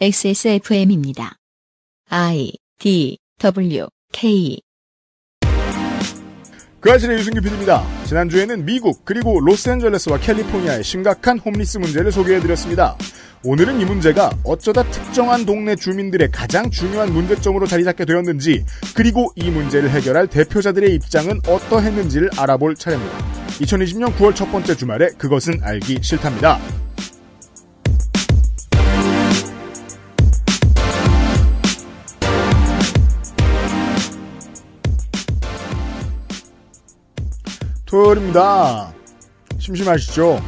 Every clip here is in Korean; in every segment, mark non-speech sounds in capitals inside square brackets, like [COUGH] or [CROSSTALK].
XSFM입니다. I D W K 그아실의 유승규 PD입니다. 지난주에는 미국 그리고 로스앤젤레스와 캘리포니아의 심각한 홈리스 문제를 소개해드렸습니다. 오늘은 이 문제가 어쩌다 특정한 동네 주민들의 가장 중요한 문제점으로 자리 잡게 되었는지 그리고 이 문제를 해결할 대표자들의 입장은 어떠했는지를 알아볼 차례입니다. 2020년 9월 첫 번째 주말에 그것은 알기 싫답니다. 토요일입니다. 심심하시죠?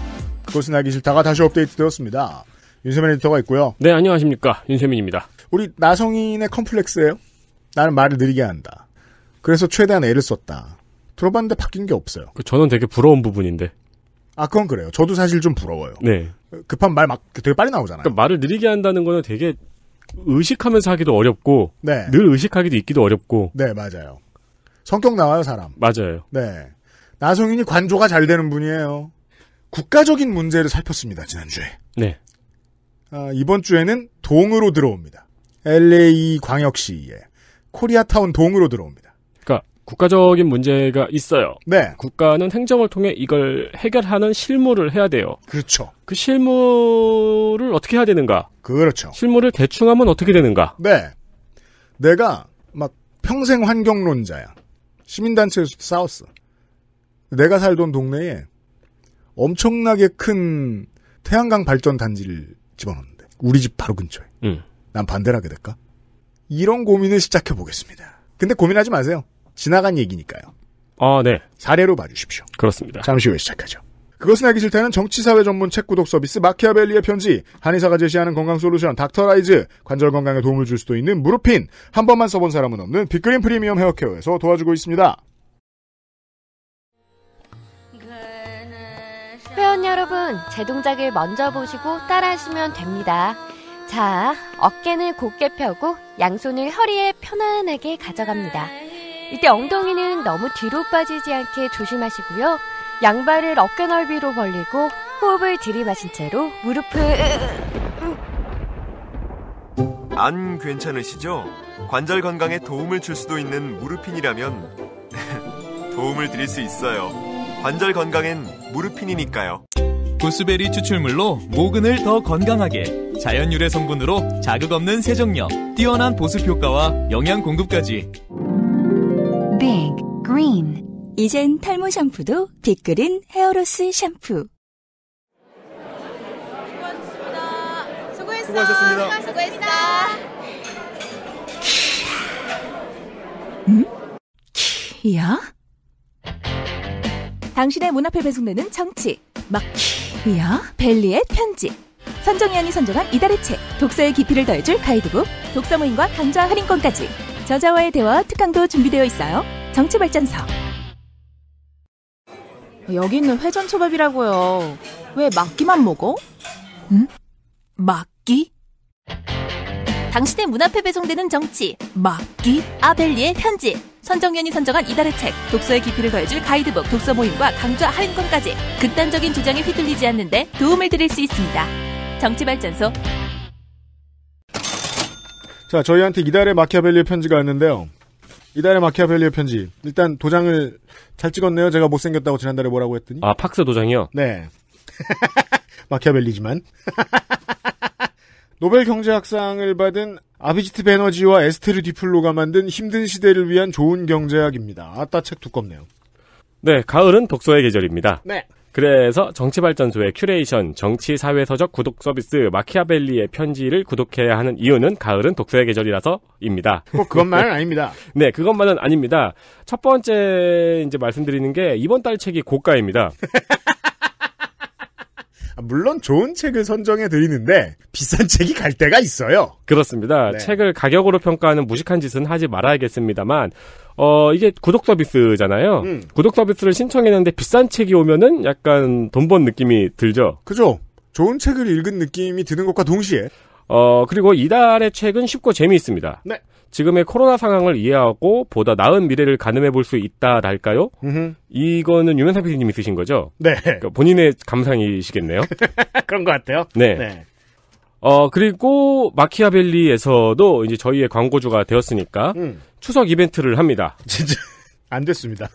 그것은 알기 싫다가 다시 업데이트되었습니다. 윤세민 에디터가 있고요. 네, 안녕하십니까. 윤세민입니다. 우리 나성인의 컴플렉스예요. 나는 말을 느리게 한다. 그래서 최대한 애를 썼다. 들어봤는데 바뀐 게 없어요. 그 저는 되게 부러운 부분인데. 아, 그건 그래요. 저도 사실 좀 부러워요. 네. 급한 말 막 되게 빨리 나오잖아요. 그러니까 말을 느리게 한다는 거는 되게 의식하면서 하기도 어렵고 네. 늘 의식하기도 있기도 어렵고 네, 맞아요. 성격 나와요, 사람. 맞아요. 네. 나성윤이 관조가 잘 되는 분이에요. 국가적인 문제를 살폈습니다, 지난주에. 네. 아, 이번 주에는 동으로 들어옵니다. LA 광역시의 코리아타운 동으로 들어옵니다. 그러니까 국가적인 문제가 있어요. 네. 국가는 행정을 통해 이걸 해결하는 실무를 해야 돼요. 그렇죠. 그 실무를 어떻게 해야 되는가? 그렇죠. 실무를 대충 하면 어떻게 되는가? 네. 내가 막 평생 환경론자야. 시민단체에서 싸웠어. 내가 살던 동네에 엄청나게 큰 태양광 발전 단지를 집어넣는데 우리 집 바로 근처에. 음. 난 반대를 하게 될까? 이런 고민을 시작해 보겠습니다. 근데 고민하지 마세요. 지나간 얘기니까요. 아, 네. 사례로 봐주십시오. 그렇습니다. 잠시 후에 시작하죠. 그것은 알기 싫다는 정치사회 전문 책 구독 서비스 마키아벨리의 편지, 한의사가 제시하는 건강 솔루션 닥터라이즈, 관절 건강에 도움을 줄 수도 있는 무릎핀, 한 번만 써본 사람은 없는 빅그린 프리미엄 헤어케어에서 도와주고 있습니다. 회원 여러분, 제 동작을 먼저 보시고 따라하시면 됩니다. 자, 어깨는 곧게 펴고 양손을 허리에 편안하게 가져갑니다. 이때 엉덩이는 너무 뒤로 빠지지 않게 조심하시고요. 양발을 어깨 넓이로 벌리고 호흡을 들이마신 채로 무릎을 안 괜찮으시죠? 관절 건강에 도움을 줄 수도 있는 무릎핀이라면 [LAUGHS] 도움을 드릴 수 있어요. 관절 건강엔 무릎핀이니까요 고스베리 추출물로 모근을 더 건강하게 자연 유래 성분으로 자극 없는 세정력, 뛰어난 보습 효과와 영양 공급까지. Big Green 이젠 탈모 샴푸도 빅그린 헤어로스 샴푸. 수고하셨습니다. 수고했어. 수고하셨습니다. 수고했어. 응? 음? 키야? 당신의 문 앞에 배송되는 정치 막히야 벨리의 편지 선정위원이 선정한 이달의 책 독서의 깊이를 더해줄 가이드북 독서 모임과 강좌 할인권까지 저자와의 대화 특강도 준비되어 있어요 정치 발전서 여기 있는 회전 초밥이라고요 왜 막기만 먹어? 응? 막기? 당신의 문 앞에 배송되는 정치 막기 아벨리의 편지 선정연이 선정한 이달의 책, 독서의 깊이를 더해줄 가이드북, 독서 모임과 강좌 할인권까지 극단적인 주장에 휘둘리지 않는데 도움을 드릴 수 있습니다. 정치발전소 자, 저희한테 이달의 마키아벨리의 편지가 왔는데요. 이달의 마키아벨리의 편지. 일단 도장을 잘 찍었네요. 제가 못생겼다고 지난달에 뭐라고 했더니. 아, 팍스 도장이요? 네. [LAUGHS] 마키아벨리지만. [LAUGHS] 노벨 경제학상을 받은 아비지트 베너지와 에스테르 디플로가 만든 힘든 시대를 위한 좋은 경제학입니다. 아따 책 두껍네요. 네, 가을은 독서의 계절입니다. 네. 그래서 정치발전소의 큐레이션, 정치사회서적 구독 서비스 마키아벨리의 편지를 구독해야 하는 이유는 가을은 독서의 계절이라서입니다. 뭐 그것만은 네. 아닙니다. 네, 그것만은 아닙니다. 첫 번째 이제 말씀드리는 게 이번 달 책이 고가입니다. [LAUGHS] 아, 물론 좋은 책을 선정해 드리는데 비싼 [LAUGHS] 책이 갈 때가 있어요. 그렇습니다. 네. 책을 가격으로 평가하는 무식한 짓은 하지 말아야겠습니다만 어 이게 구독 서비스잖아요. 음. 구독 서비스를 신청했는데 비싼 책이 오면은 약간 돈 번 느낌이 들죠. 그죠. 좋은 책을 읽은 느낌이 드는 것과 동시에 어 그리고 이달의 책은 쉽고 재미있습니다. 네. 지금의 코로나 상황을 이해하고 보다 나은 미래를 가늠해 볼 수 있다랄까요? 이거는 유면상 PD님 이쓰신 거죠? 네. 그러니까 본인의 감상이시겠네요. [LAUGHS] 그런 것 같아요. 네. 네. 어, 그리고 마키아벨리에서도 이제 저희의 광고주가 되었으니까 음. 추석 이벤트를 합니다. 진짜. 안 됐습니다.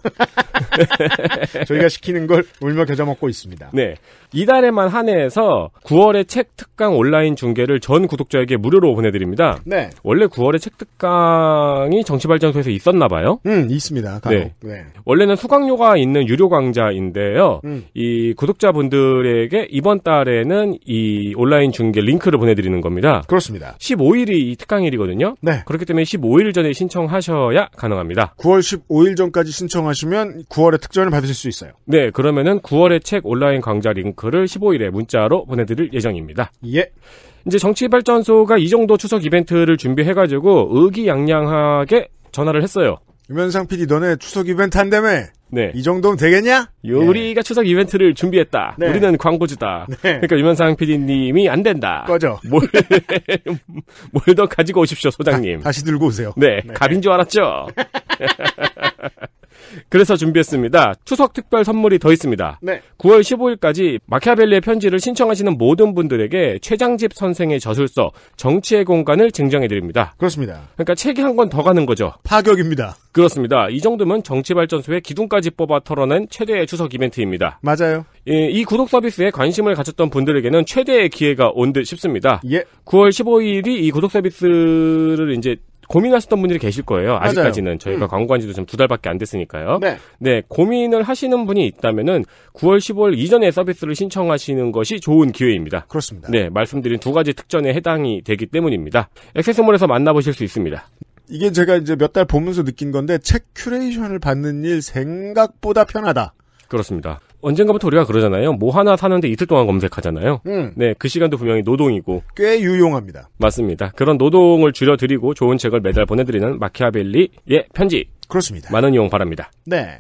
[LAUGHS] 저희가 시키는 걸 울며 겨자 먹고 있습니다. 네. 이달에만 한해에서 9월에 책 특강 온라인 중계를 전 구독자에게 무료로 보내드립니다. 네. 원래 9월에 책 특강이 정치발전소에서 있었나 봐요. 음, 있습니다. 네. 네. 원래는 수강료가 있는 유료 강좌인데요. 음. 이 구독자분들에게 이번 달에는 이 온라인 중계 링크를 보내드리는 겁니다. 그렇습니다. 15일이 특강일이거든요. 네. 그렇기 때문에 15일 전에 신청하셔야 가능합니다. 9월 15일 전 지원까지 신청하시면 9월에 특전을 받으실 수 있어요. 네, 그러면은 9월에 책 온라인 강좌 링크를 15일에 문자로 보내드릴 예정입니다. 예. 이제 정치발전소가 이 정도 추석 이벤트를 준비해가지고 의기양양하게 전화를 했어요. 유면상 PD 너네 추석 이벤트 한다며? 네. 이 정도면 되겠냐? 우리가 네. 예. 추석 이벤트를 준비했다. 네. 우리는 광고주다. 네. 그러니까 유면상 PD님이 안 된다. 꺼져. 뭘, [LAUGHS] 뭘 더 가지고 오십시오, 소장님. 다, 시 들고 오세요. 네, 네. 갑인 줄 알았죠? [LAUGHS] 그래서 준비했습니다. 추석 특별 선물이 더 있습니다. 네. 9월 15일까지 마키아벨리의 편지를 신청하시는 모든 분들에게 최장집 선생의 저술서 정치의 공간을 증정해 드립니다. 그렇습니다. 그러니까 책이 한 권 더 가는 거죠. 파격입니다. 그렇습니다. 이 정도면 정치발전소의 기둥까지 뽑아 털어낸 최대의 추석 이벤트입니다. 맞아요. 예, 이 구독 서비스에 관심을 가졌던 분들에게는 최대의 기회가 온 듯 싶습니다. 예. 9월 15일이 이 구독 서비스를 이제 고민하셨던 분들이 계실 거예요. 아직까지는 맞아요. 저희가 음. 광고한 지도 지두 달밖에 안 됐으니까요. 네. 네, 고민을 하시는 분이 있다면은 9월 15일 이전에 서비스를 신청하시는 것이 좋은 기회입니다. 그렇습니다. 네, 말씀드린 두 가지 특전에 해당이 되기 때문입니다. 액세스몰에서 만나보실 수 있습니다. 이게 제가 이제 몇 달 보면서 느낀 건데 책 큐레이션을 받는 일 생각보다 편하다. 그렇습니다. 언젠가부터 우리가 그러잖아요. 뭐 하나 사는데 이틀 동안 검색하잖아요. 음. 네, 그 시간도 분명히 노동이고. 꽤 유용합니다. 맞습니다. 그런 노동을 줄여드리고 좋은 책을 매달 보내드리는 마키아벨리의 편지. 그렇습니다. 많은 이용 바랍니다. 네.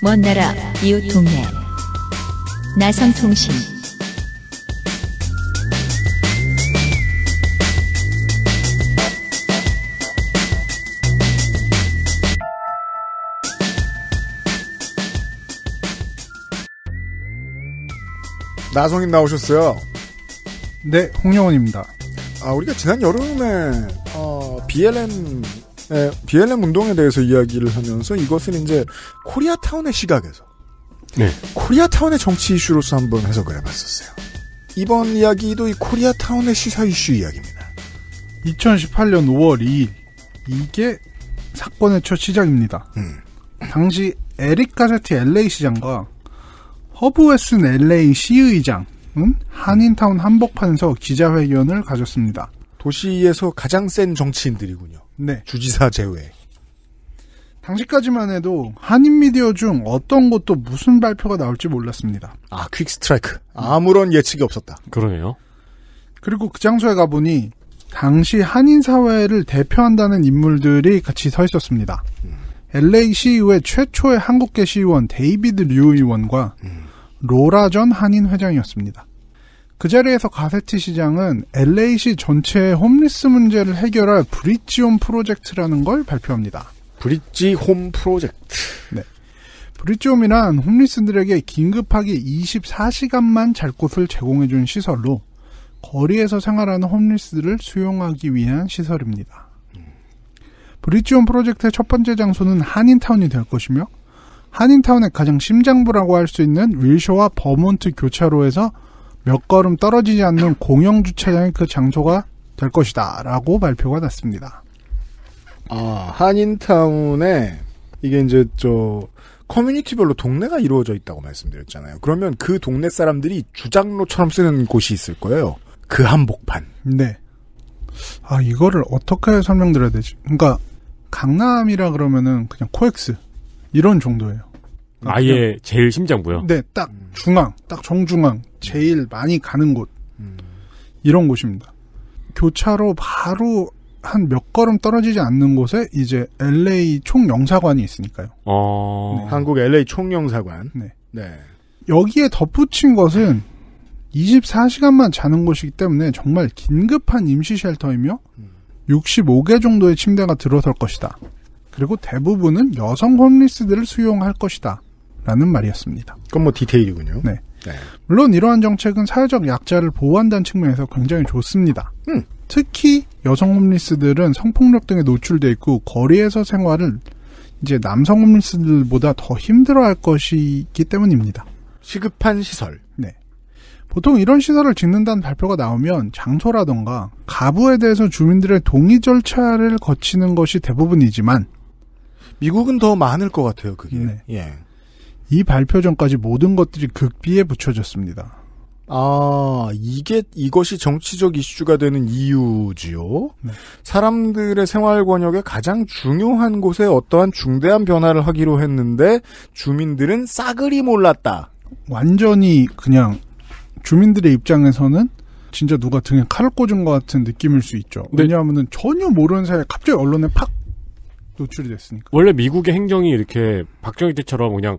먼 나라 이웃 동네 나성통신 나성인 나오셨어요. 네, 홍영원입니다. 아, 우리가 지난 여름에 어, BLM 에, BLM 운동에 대해서 이야기를 하면서 이것은 이제 코리아타운의 시각에서 네. 코리아타운의 정치 이슈로서 한번 해석을 해봤었어요. 이번 이야기도 이 코리아타운의 시사 이슈 이야기입니다. 2018년 5월 2일 이게 사건의 첫 시작입니다. 음. 당시 에릭 가세티 LA 시장과 허브웨슨 LA 시의장은 한인타운 한복판에서 기자회견을 가졌습니다. 도시에서 가장 센 정치인들이군요. 네. 주지사 제외. 당시까지만 해도 한인 미디어 중 어떤 것도 무슨 발표가 나올지 몰랐습니다. 아, 퀵 스트라이크. 아무런 예측이 없었다. 그러네요. 그리고 그 장소에 가보니 당시 한인 사회를 대표한다는 인물들이 같이 서 있었습니다. LA 음. 시의회 최초의 한국계 시의원 데이비드 류 의원과 음. 로라 전 한인 회장이었습니다. 그 자리에서 가세티 시장은 LA시 전체의 홈리스 문제를 해결할 브릿지홈 프로젝트라는 걸 발표합니다. 브릿지홈 프로젝트. 네. 브릿지홈이란 홈리스들에게 긴급하게 24시간만 잘 곳을 제공해준 시설로 거리에서 생활하는 홈리스들을 수용하기 위한 시설입니다. 음. 브릿지홈 프로젝트의 첫 번째 장소는 한인타운이 될 것이며 한인타운의 가장 심장부라고 할 수 있는 윌쇼와 버몬트 교차로에서 몇 걸음 떨어지지 않는 공영 주차장의 그 장소가 될 것이다라고 발표가 났습니다. 아 한인타운에 이게 이제 저 커뮤니티별로 동네가 이루어져 있다고 말씀드렸잖아요. 그러면 그 동네 사람들이 주장로처럼 쓰는 곳이 있을 거예요. 그 한복판. 네. 아 이거를 어떻게 설명드려야 되지? 그러니까 강남이라 그러면은 그냥 코엑스. 이런 정도예요. 그러니까 아예 제일 심장부요? 네, 딱 음. 중앙, 딱 정중앙, 제일 많이 가는 곳. 음. 이런 곳입니다. 교차로 바로 한 몇 걸음 떨어지지 않는 곳에 이제 LA 총영사관이 있으니까요. 어... 네. 한국 LA 총영사관. 네. 네. 여기에 덧붙인 것은 24시간만 자는 곳이기 때문에 정말 긴급한 임시 쉘터이며 65개 음. 정도의 침대가 들어설 것이다. 그리고 대부분은 여성 홈리스들을 수용할 것이다. 라는 말이었습니다. 그건 뭐 디테일이군요. 네. 네. 물론 이러한 정책은 사회적 약자를 보호한다는 측면에서 굉장히 좋습니다. 음. 특히 여성 홈리스들은 성폭력 등에 노출돼 있고 거리에서 생활을 이제 남성 홈리스들보다 더 힘들어할 것이기 때문입니다. 시급한 시설. 네. 보통 이런 시설을 짓는다는 발표가 나오면 장소라던가 가부에 대해서 주민들의 동의 절차를 거치는 것이 대부분이지만 미국은 더 많을 것 같아요, 그게. 네. 예. 이 발표 전까지 모든 것들이 극비에 붙여졌습니다. 아, 이게, 이것이 정치적 이슈가 되는 이유지요. 네. 사람들의 생활 권역의 가장 중요한 곳에 어떠한 중대한 변화를 하기로 했는데, 주민들은 싸그리 몰랐다. 완전히 그냥, 주민들의 입장에서는, 진짜 누가 등에 칼을 꽂은 것 같은 느낌일 수 있죠. 네. 왜냐하면 전혀 모르는 사이에 갑자기 언론에 팍 노출이 됐으니까. 원래 미국의 행정이 이렇게 박정희 때처럼 그냥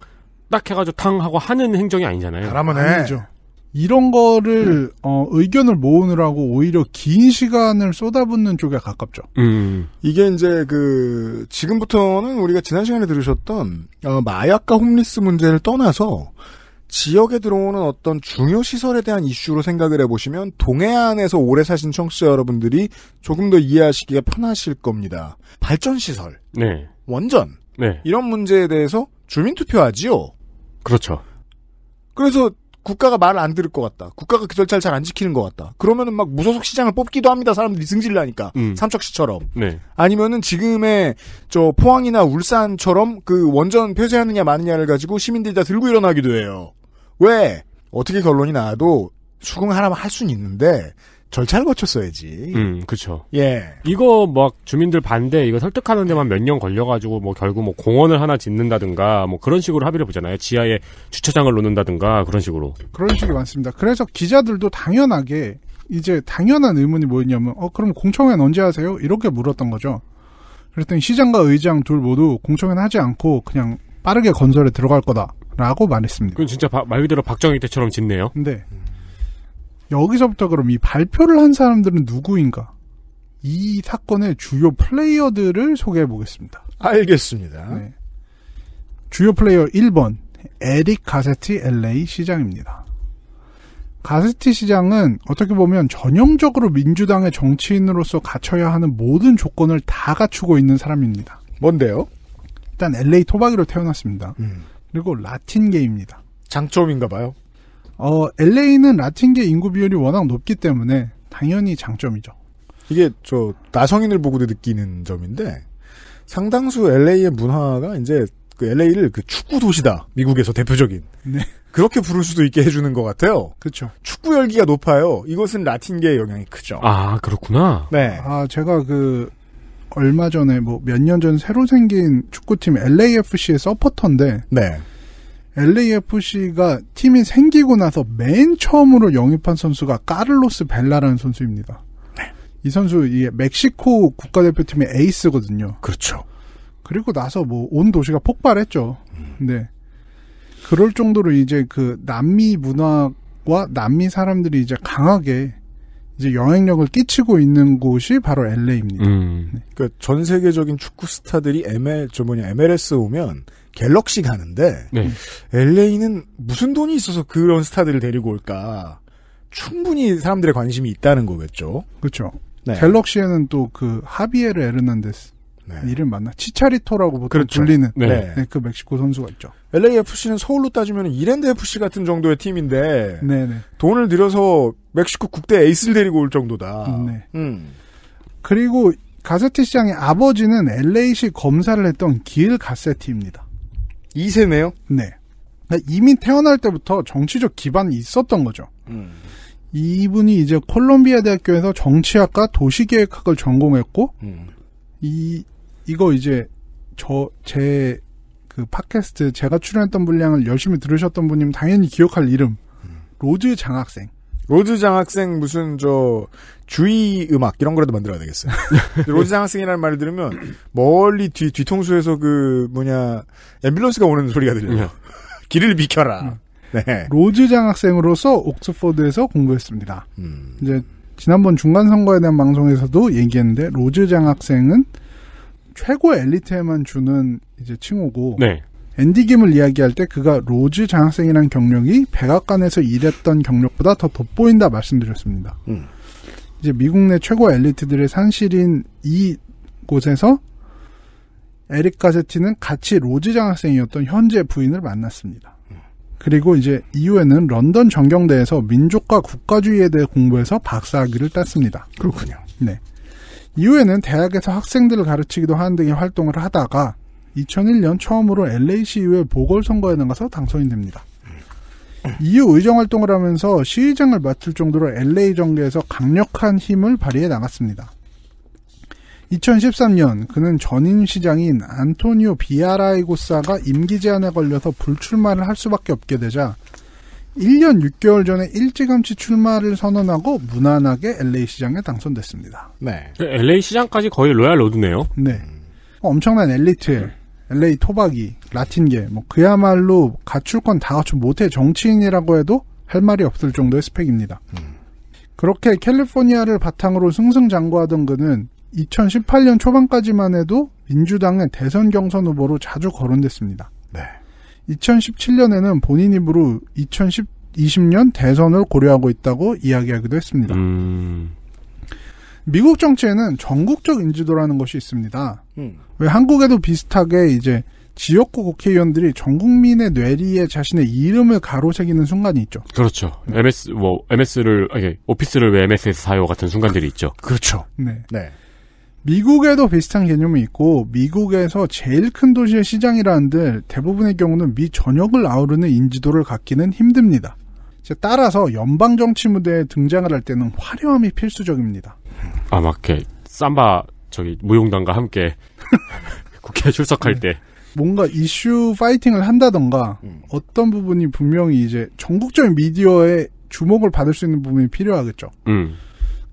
딱 해가지고 탕 하고 하는 행정이 아니잖아요. 사람은 아니죠. 이런 거를 음. 어, 의견을 모으느라고 오히려 긴 시간을 쏟아붓는 쪽에 가깝죠. 음. 이게 이제 그 지금부터는 우리가 지난 시간에 들으셨던 어, 마약과 홈리스 문제를 떠나서 지역에 들어오는 어떤 중요 시설에 대한 이슈로 생각을 해보시면 동해안에서 오래 사신 청취자 여러분들이 조금 더 이해하시기가 편하실 겁니다. 발전 시설, 네. 원전 네. 이런 문제에 대해서 주민 투표하지요. 그렇죠. 그래서 국가가 말을 안 들을 것 같다. 국가가 그 절차를 잘 안 지키는 것 같다. 그러면은 막 무소속 시장을 뽑기도 합니다. 사람들이 승질나니까 음. 삼척시처럼. 네. 아니면은 지금의 저 포항이나 울산처럼 그 원전 폐쇄하느냐 마느냐를 가지고 시민들이 다 들고 일어나기도 해요. 왜 어떻게 결론이 나도 와 수긍 하나만 할 수는 있는데 절차를 거쳤어야지. 음, 그렇죠. 예. 이거 막 주민들 반대 이거 설득하는 데만 몇 년 걸려 가지고 뭐 결국 뭐 공원을 하나 짓는다든가 뭐 그런 식으로 합의를 보잖아요. 지하에 주차장을 놓는다든가 그런 식으로. 그런 식이 많습니다. 그래서 기자들도 당연하게 이제 당연한 의문이 뭐였냐면 어 그럼 공청회는 언제 하세요? 이렇게 물었던 거죠. 그랬더니 시장과 의장 둘 모두 공청회는 하지 않고 그냥 빠르게 건설에 들어갈 거다. 라고 말했습니다. 그건 진짜 바, 말 그대로 박정희 때처럼 짓네요. 네. 음. 여기서부터 그럼 이 발표를 한 사람들은 누구인가? 이 사건의 주요 플레이어들을 소개해 보겠습니다. 알겠습니다. 네. 주요 플레이어 1번 에릭 가세티 LA 시장입니다. 가세티 시장은 어떻게 보면 전형적으로 민주당의 정치인으로서 갖춰야 하는 모든 조건을 다 갖추고 있는 사람입니다. 뭔데요? 일단 LA 토박이로 태어났습니다. 음. 그리고 라틴계입니다. 장점인가 봐요. 어, LA는 라틴계 인구 비율이 워낙 높기 때문에 당연히 장점이죠. 이게 저 나성인을 보고도 느끼는 점인데 상당수 LA의 문화가 이제 그 LA를 그 축구 도시다 미국에서 대표적인 네. 그렇게 부를 수도 있게 해주는 것 같아요. 그렇죠. 축구 열기가 높아요. 이것은 라틴계의 영향이 크죠. 아 그렇구나. 네. 아 제가 그 얼마 전에 뭐 몇 년 전 새로 생긴 축구팀 LAFC의 서포터인데 네. LAFC가 팀이 생기고 나서 맨 처음으로 영입한 선수가 까를로스 벨라라는 선수입니다. 네. 이 선수 이 멕시코 국가대표팀의 에이스거든요. 그렇죠. 그리고 나서 뭐 온 도시가 폭발했죠. 음. 네. 그럴 정도로 이제 그 남미 문화와 남미 사람들이 이제 강하게 이제 영향력을 끼치고 있는 곳이 바로 LA입니다. 음. 네. 그니까전 세계적인 축구 스타들이 ML 저 뭐냐 MLS 오면 갤럭시 가는데 네. LA는 무슨 돈이 있어서 그런 스타들을 데리고 올까? 충분히 사람들의 관심이 있다는 거겠죠. 그렇죠. 네. 갤럭시에는 또 그 하비에르 에르난데스 네. 이를 만나 치차리토라고 보통 그렇죠. 불리는 네. 네. 그 멕시코 선수가 있죠. LAFC는 서울로 따지면 이랜드 FC 같은 정도의 팀인데 네네. 네. 돈을 들여서 멕시코 국대 에이스를 데리고 올 정도다. 네. 음. 그리고 가세티 시장의 아버지는 LA시 검사를 했던 길 가세티입니다. 2세네요? 네. 이미 태어날 때부터 정치적 기반이 있었던 거죠. 음. 이분이 이제 콜롬비아 대학교에서 정치학과 도시계획학을 전공했고, 음. 이 이거 이제 저 제 그 팟캐스트 제가 출연했던 분량을 열심히 들으셨던 분이면 당연히 기억할 이름 음. 로즈 장학생. 로즈 장학생 무슨 저 주의 음악 이런 거라도 만들어야 되겠어요. [LAUGHS] 로즈 장학생이라는 말을 들으면 멀리 뒤 뒤통수에서 그 뭐냐 앰뷸런스가 오는 소리가 들려요. 음. [LAUGHS] 길을 비켜라. 음. 네. 로즈 장학생으로서 옥스퍼드에서 공부했습니다. 음. 이제 지난번 중간 선거에 대한 방송에서도 얘기했는데 로즈 장학생은 최고 엘리트에만 주는 이제 칭호고 네. 앤디 김을 이야기할 때 그가 로즈 장학생이란 경력이 백악관에서 일했던 경력보다 더 돋보인다 말씀드렸습니다. 음. 이제 미국 내 최고 엘리트들의 산실인 이 곳에서 에릭 가세티는 같이 로즈 장학생이었던 현재 부인을 만났습니다. 그리고 이제 이후에는 런던 전경대에서 민족과 국가주의에 대해 공부해서 박사학위를 땄습니다. 그렇군요. 네. 이후에는 대학에서 학생들을 가르치기도 하는 등의 활동을 하다가 2001년 처음으로 LACU의 보궐선거에 나가서 당선됩니다. 이 이후 의정 활동을 하면서 시의장을 맡을 정도로 LA 정계에서 강력한 힘을 발휘해 나갔습니다. 2013년 그는 전임 시장인 안토니오 비아라이고사가 임기 제한에 걸려서 불출마를 할 수밖에 없게 되자 1년 6개월 전에 일찌감치 출마를 선언하고 무난하게 LA 시장에 당선됐습니다. 네. LA 그 시장까지 거의 로얄 로드네요. 네. 엄청난 엘리트, LA 토박이, 라틴계, 뭐 그야말로 갖출 건 다 갖춘 못해 정치인이라고 해도 할 말이 없을 정도의 스펙입니다. 음. 그렇게 캘리포니아를 바탕으로 승승장구하던 그는 2018년 초반까지만 해도 민주당의 대선 경선 후보로 자주 거론됐습니다. 네. 2017년에는 본인 입으로 2020년 대선을 고려하고 있다고 이야기하기도 했습니다. 음. 미국 정치에는 전국적 인지도라는 것이 있습니다. 음. 왜 한국에도 비슷하게 이제 지역구 국회의원들이 전 국민의 뇌리에 자신의 이름을 가로새기는 순간이 있죠. 그렇죠. 네. MS 뭐 MS를 아니, 오피스를 왜 MS에서 사요 같은 순간들이 있죠. 그렇죠. 네. 네. 미국에도 비슷한 개념이 있고 미국에서 제일 큰 도시의 시장이라는데 대부분의 경우는 미 전역을 아우르는 인지도를 갖기는 힘듭니다. 따라서 연방 정치 무대에 등장을 할 때는 화려함이 필수적입니다. 아, 막이게 삼바 저기 무용단과 함께 [LAUGHS] 국회에 출석할 네. 때 뭔가 이슈 파이팅을 한다던가 음. 어떤 부분이 분명히 이제 전국적인 미디어에 주목을 받을 수 있는 부분이 필요하겠죠. 음.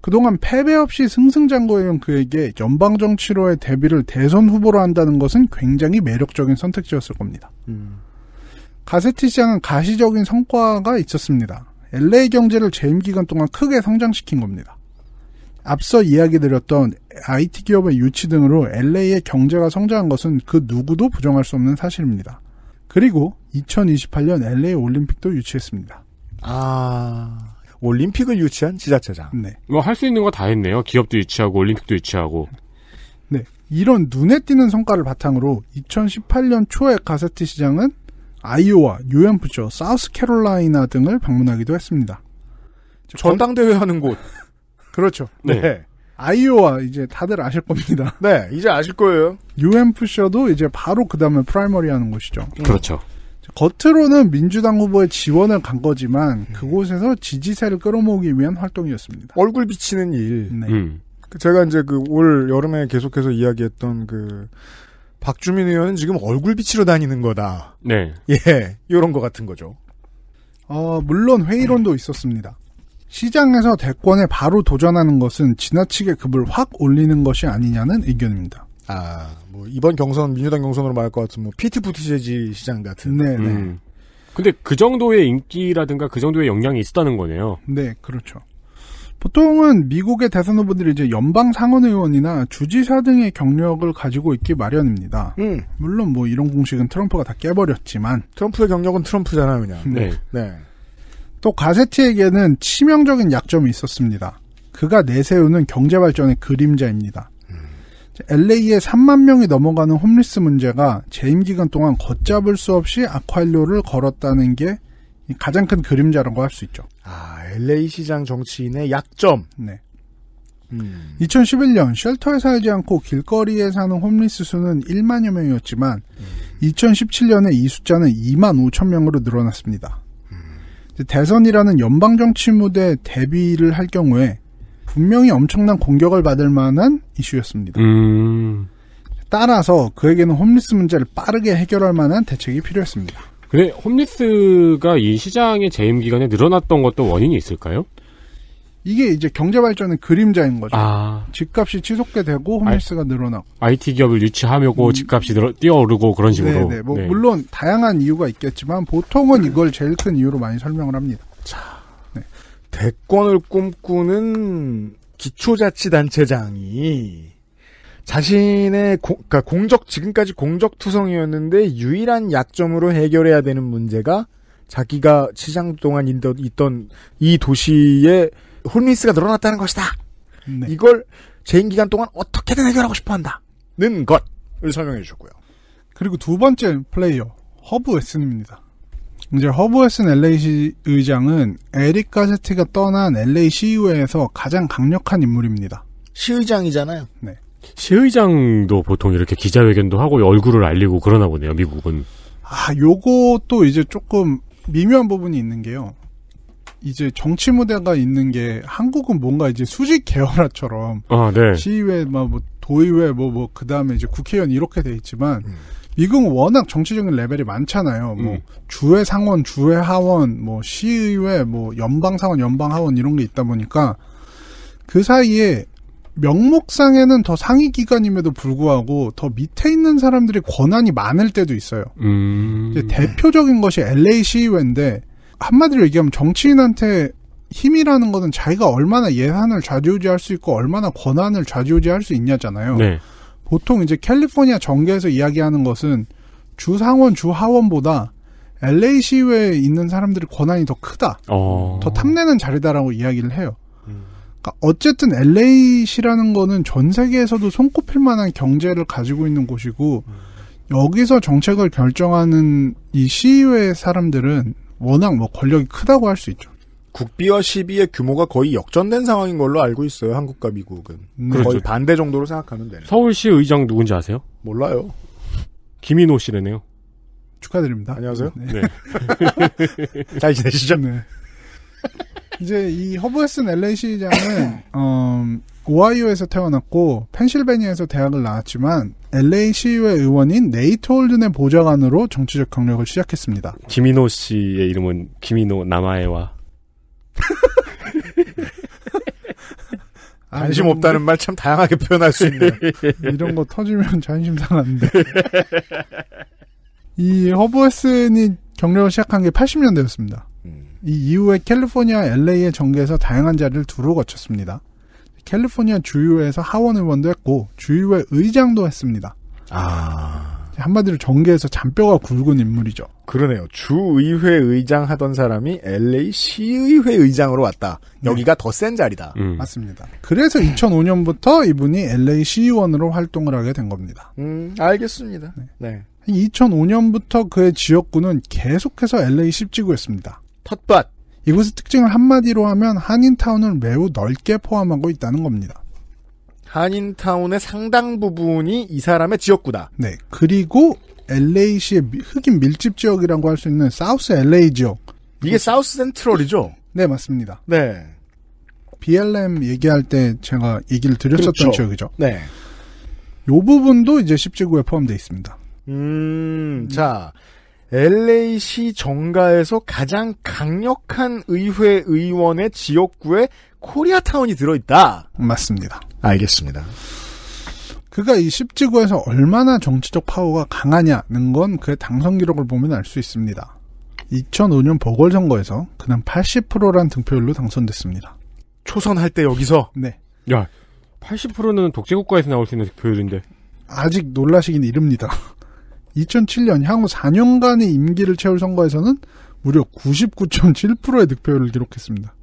그동안 패배 없이 승승장구해온 그에게 연방정치로의 데뷔를 대선 후보로 한다는 것은 굉장히 매력적인 선택지였을 겁니다. 음. 가세티 시장은 가시적인 성과가 있었습니다. LA 경제를 재임 기간 동안 크게 성장시킨 겁니다. 앞서 이야기 드렸던 IT 기업의 유치 등으로 LA의 경제가 성장한 것은 그 누구도 부정할 수 없는 사실입니다. 그리고 2028년 LA 올림픽도 유치했습니다. 아. 올림픽을 유치한 지자체장. 네. 뭐 할 수 있는 거 다 했네요. 기업도 유치하고 올림픽도 유치하고. 네. 이런 눈에 띄는 성과를 바탕으로 2018년 초에 가세트 시장은 아이오와 뉴햄프셔, 사우스캐롤라이나 등을 방문하기도 했습니다. 전당대회 하는 곳. [LAUGHS] 그렇죠. 네. 네. 아이오와 이제 다들 아실 겁니다. 네, 이제 아실 거예요. 뉴햄프셔도 이제 바로 그 다음에 프라이머리 하는 곳이죠. 그렇죠. 겉으로는 민주당 후보의 지원을 간 거지만 네. 그곳에서 지지세를 끌어모으기 위한 활동이었습니다. 얼굴 비치는 일. 네. 음. 그 제가 이제 그 올 여름에 계속해서 이야기했던 그 박주민 의원은 지금 얼굴 비치러 다니는 거다. 네. 예, 요런 거 같은 거죠. 어, 물론 회의론도 음. 있었습니다. 시장에서 대권에 바로 도전하는 것은 지나치게 급을 확 올리는 것이 아니냐는 의견입니다. 아, 뭐 이번 경선 민주당 경선으로 말할 것 같은 뭐 피트 부티제지 시장 같은. 네, 네. 음. 근데 그 정도의 인기라든가 그 정도의 영향이 있었다는 거네요. 네, 그렇죠. 보통은 미국의 대선 후보들이 이제 연방 상원 의원이나 주지사 등의 경력을 가지고 있기 마련입니다. 음. 물론 뭐 이런 공식은 트럼프가 다 깨버렸지만 트럼프의 경력은 트럼프잖아요, 그냥. 네. 네. 또 가세티에게는 치명적인 약점이 있었습니다. 그가 내세우는 경제 발전의 그림자입니다. LA의 3만 명이 넘어가는 홈리스 문제가 재임 기간 동안 걷잡을 수 없이 악화일로를 걸었다는 게 가장 큰 그림자라고 할 수 있죠. 아, LA 시장 정치인의 약점. 네. 음. 2011년 쉘터에 살지 않고 길거리에 사는 홈리스 수는 1만여 명이었지만 음. 2017년에 이 숫자는 2만 5천 명으로 늘어났습니다. 음. 대선이라는 연방 정치 무대 데뷔를할 경우에 분명히 엄청난 공격을 받을 만한 이슈였습니다. 음. 따라서 그에게는 홈리스 문제를 빠르게 해결할 만한 대책이 필요했습니다. 근데 홈리스가 이 시장의 재임 기간에 늘어났던 것도 원인이 있을까요? 이게 이제 경제 발전의 그림자인 거죠. 아. 집값이 치솟게 되고 홈리스가 늘어나고. IT 기업을 유치하려고 음. 집값이 늘어, 뛰어오르고 그런 식으로. 네네. 네. 뭐 네. 물론 다양한 이유가 있겠지만 보통은 네. 이걸 제일 큰 이유로 많이 설명을 합니다. 자. 대권을 꿈꾸는 기초자치단체장이 자신의 공, 그러니까 공적 지금까지 공적투성이었는데 유일한 약점으로 해결해야 되는 문제가 자기가 시장 동안 있던 이 도시의 홀리스가 늘어났다는 것이다. 네. 이걸 재임 기간 동안 어떻게든 해결하고 싶어한다는 것을 설명해 주셨고요. 그리고 두 번째 플레이어 허브 웨슨입니다. 이제 허브웨슨 LA 의장은 에릭 가세티가 떠난 LA 시의회에서 가장 강력한 인물입니다. 시의장이잖아요. 네. 시의장도 보통 이렇게 기자회견도 하고 얼굴을 알리고 그러나 보네요, 미국은. 아, 요것도 이제 조금 미묘한 부분이 있는 게요. 이제 정치 무대가 있는 게 한국은 뭔가 이제 수직 계열화처럼 아, 네. 시의회 뭐, 뭐 도의회 뭐뭐 뭐, 그다음에 이제 국회의원 이렇게 돼 있지만 음. 미국은 워낙 정치적인 레벨이 많잖아요. 뭐 음. 주의 상원, 주의 하원, 뭐 시의회, 뭐 연방 상원, 연방 하원 이런 게 있다 보니까 그 사이에 명목상에는 더 상위 기관임에도 불구하고 더 밑에 있는 사람들이 권한이 많을 때도 있어요. 음. 대표적인 것이 LA 시의회인데 한마디로 얘기하면 정치인한테 힘이라는 것은 자기가 얼마나 예산을 좌지우지할 수 있고 얼마나 권한을 좌지우지할 수 있냐잖아요. 네. 보통 이제 캘리포니아 정계에서 이야기하는 것은 주 상원, 주 하원보다 LA 시외에 있는 사람들의 권한이 더 크다. 어. 더 탐내는 자리다라고 이야기를 해요. 음. 그러니까 어쨌든 LA시라는 거는 전 세계에서도 손꼽힐 만한 경제를 가지고 있는 곳이고 음. 여기서 정책을 결정하는 이 시의회 사람들은 워낙 뭐 권력이 크다고 할 수 있죠. 국비와 시비의 규모가 거의 역전된 상황인 걸로 알고 있어요. 한국과 미국은 음. 거의 그렇죠. 반대 정도로 생각하면 되네 서울시 의장 누군지 아세요? 몰라요. 김인호 씨래네요. 축하드립니다. 안녕하세요. 네. 네. [LAUGHS] 잘 지내시죠? 네. 이제 이 허브웨슨 LA 시장은 음, 오하이오에서 태어났고 펜실베니아에서 대학을 나왔지만 LA 시의회 의원인 네이트 홀든의 보좌관으로 정치적 경력을 시작했습니다. 김인호 씨의 이름은 김인호 남아에와 아, 관심 없다는 말 참 다양하게 표현할 수 있네요. [LAUGHS] 이런 거 터지면 자존심 상한데. [LAUGHS] 이 허브웨슨이 경력을 시작한 게 80년대였습니다. 이 이후에 캘리포니아 LA의 정계에서 다양한 자리를 두루 거쳤습니다. 캘리포니아 주유회에서 하원 의원도 했고 주의회 의장도 했습니다. 아. 한마디로 정계에서 잔뼈가 굵은 인물이죠. 그러네요. 주의회 의장 하던 사람이 LA 시의회 의장으로 왔다. 네. 여기가 더 센 자리다. 음. 맞습니다. 그래서 2005년부터 이분이 LA 시의원으로 활동을 하게 된 겁니다. 음, 알겠습니다. 네. 네. 2005년부터 그의 지역구는 계속해서 LA 10지구였습니다. 텃밭. 이곳의 특징을 한마디로 하면 한인타운을 매우 넓게 포함하고 있다는 겁니다. 한인타운의 상당 부분이 이 사람의 지역구다. 네. 그리고 LA시의 흑인 밀집 지역이라고 할 수 있는 사우스 LA 지역. 이게 사우스 센트럴이죠? 네, 맞습니다. 네. BLM 얘기할 때 제가 얘기를 드렸었던 그렇죠. 지역이죠. 네. 요 부분도 이제 10지구에 포함되어 있습니다. 음, 자. LA시 정가에서 가장 강력한 의회 의원의 지역구에 코리아타운이 들어있다. 맞습니다. 알겠습니다. 그가 이 십지구에서 얼마나 정치적 파워가 강하냐는 건 그의 당선 기록을 보면 알 수 있습니다. 2005년 보궐선거에서 그는 80%란 득표율로 당선됐습니다. 초선할 때 여기서? 네. 야, 80%는 독재국가에서 나올 수 있는 득표율인데. 아직 놀라시긴 이릅니다. 2007년 [LAUGHS] 향후 4년간의 임기를 채울 선거에서는 무려 99.7%의 득표율을 기록했습니다.